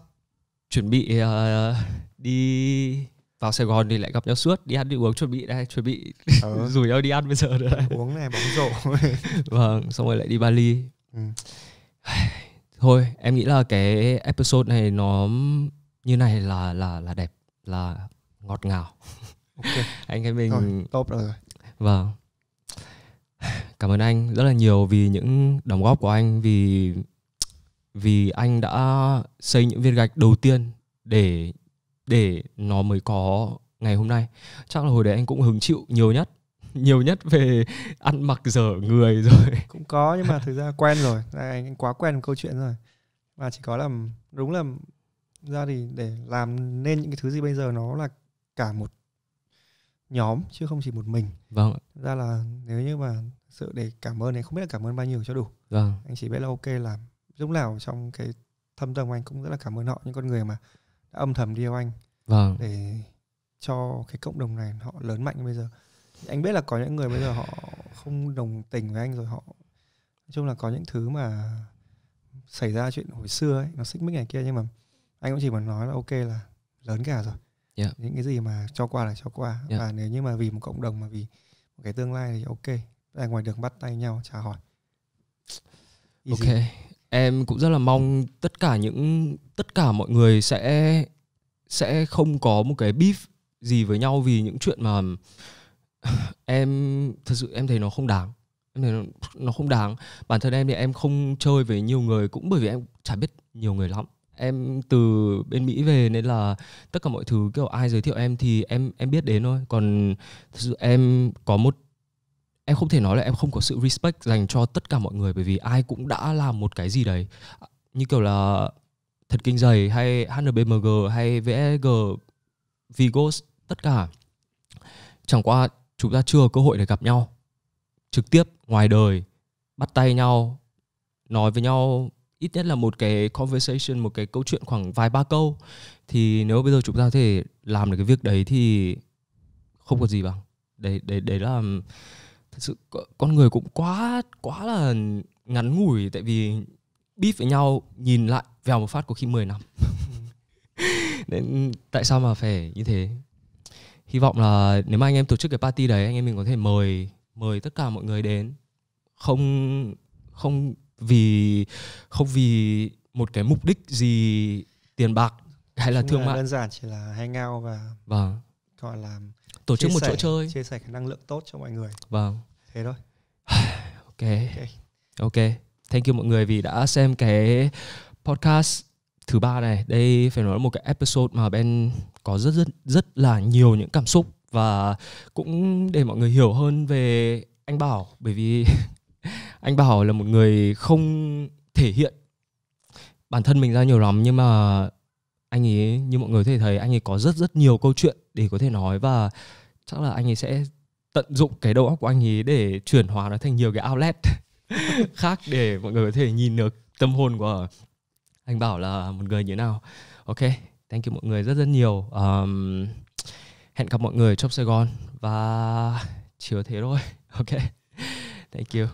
chuẩn bị uh, đi vào Sài Gòn thì lại gặp nhau suốt đi ăn đi uống chuẩn bị đây chuẩn bị ừ. rủ nhau đi ăn bây giờ nữa đây. uống này bóng rổ vâng xong rồi lại đi Bali ừ. thôi em nghĩ là cái episode này nó như này là là là đẹp là ngọt ngào okay. anh em mình thôi, tốt rồi vâng cảm ơn anh rất là nhiều vì những đóng góp của anh vì vì anh đã xây những viên gạch đầu tiên để để nó mới có ngày hôm nay chắc là hồi đấy anh cũng hứng chịu nhiều nhất nhiều nhất về ăn mặc dở người rồi cũng có nhưng mà thực ra quen rồi anh, quá quen câu chuyện rồi mà chỉ có làm đúng là ra thì để làm nên những cái thứ gì bây giờ nó là cả một nhóm chứ không chỉ một mình vâng ra là nếu như mà sự để cảm ơn này không biết là cảm ơn bao nhiêu cho đủ vâng anh chỉ biết là ok làm lúc nào trong cái thâm tâm anh cũng rất là cảm ơn họ những con người mà âm thầm đi theo anh vâng. để cho cái cộng đồng này họ lớn mạnh bây giờ anh biết là có những người bây giờ họ không đồng tình với anh rồi họ nói chung là có những thứ mà xảy ra chuyện hồi xưa ấy nó xích mích này kia nhưng mà anh cũng chỉ muốn nói là ok là lớn cả rồi yeah. Dạ. những cái gì mà cho qua là cho qua yeah. Dạ. và nếu như mà vì một cộng đồng mà vì một cái tương lai thì ok ra ngoài đường bắt tay nhau chào hỏi Easy. ok em cũng rất là mong tất cả những tất cả mọi người sẽ sẽ không có một cái beef gì với nhau vì những chuyện mà em thật sự em thấy nó không đáng em thấy nó, nó không đáng bản thân em thì em không chơi với nhiều người cũng bởi vì em chả biết nhiều người lắm em từ bên Mỹ về nên là tất cả mọi thứ kiểu ai giới thiệu em thì em em biết đến thôi còn thực sự em có một em không thể nói là em không có sự respect dành cho tất cả mọi người bởi vì ai cũng đã làm một cái gì đấy à, như kiểu là thật kinh dày hay HNBMG hay VSG e Vigos tất cả chẳng qua chúng ta chưa có cơ hội để gặp nhau trực tiếp ngoài đời bắt tay nhau nói với nhau ít nhất là một cái conversation một cái câu chuyện khoảng vài ba câu thì nếu bây giờ chúng ta có thể làm được cái việc đấy thì không có gì bằng đấy đấy đấy là thật sự con người cũng quá quá là ngắn ngủi tại vì beef với nhau nhìn lại vào một phát có khi 10 năm nên tại sao mà phải như thế hy vọng là nếu mà anh em tổ chức cái party đấy anh em mình có thể mời mời tất cả mọi người đến không không vì không vì một cái mục đích gì tiền bạc hay là Chúng thương mại đơn giản chỉ là hang out và vâng gọi là tổ chức chia một chỗ chơi chia sẻ cái năng lượng tốt cho mọi người vâng thế thôi ok ok thank you mọi người vì đã xem cái podcast thứ ba này đây phải nói là một cái episode mà ben có rất rất rất là nhiều những cảm xúc và cũng để mọi người hiểu hơn về anh bảo bởi vì anh bảo là một người không thể hiện bản thân mình ra nhiều lắm nhưng mà anh ấy như mọi người có thể thấy anh ấy có rất rất nhiều câu chuyện để có thể nói và chắc là anh ấy sẽ tận dụng cái đầu óc của anh ấy để chuyển hóa nó thành nhiều cái outlet khác để mọi người có thể nhìn được tâm hồn của anh bảo là một người như thế nào ok thank you mọi người rất rất nhiều um, hẹn gặp mọi người trong sài gòn và chỉ thế thôi ok thank you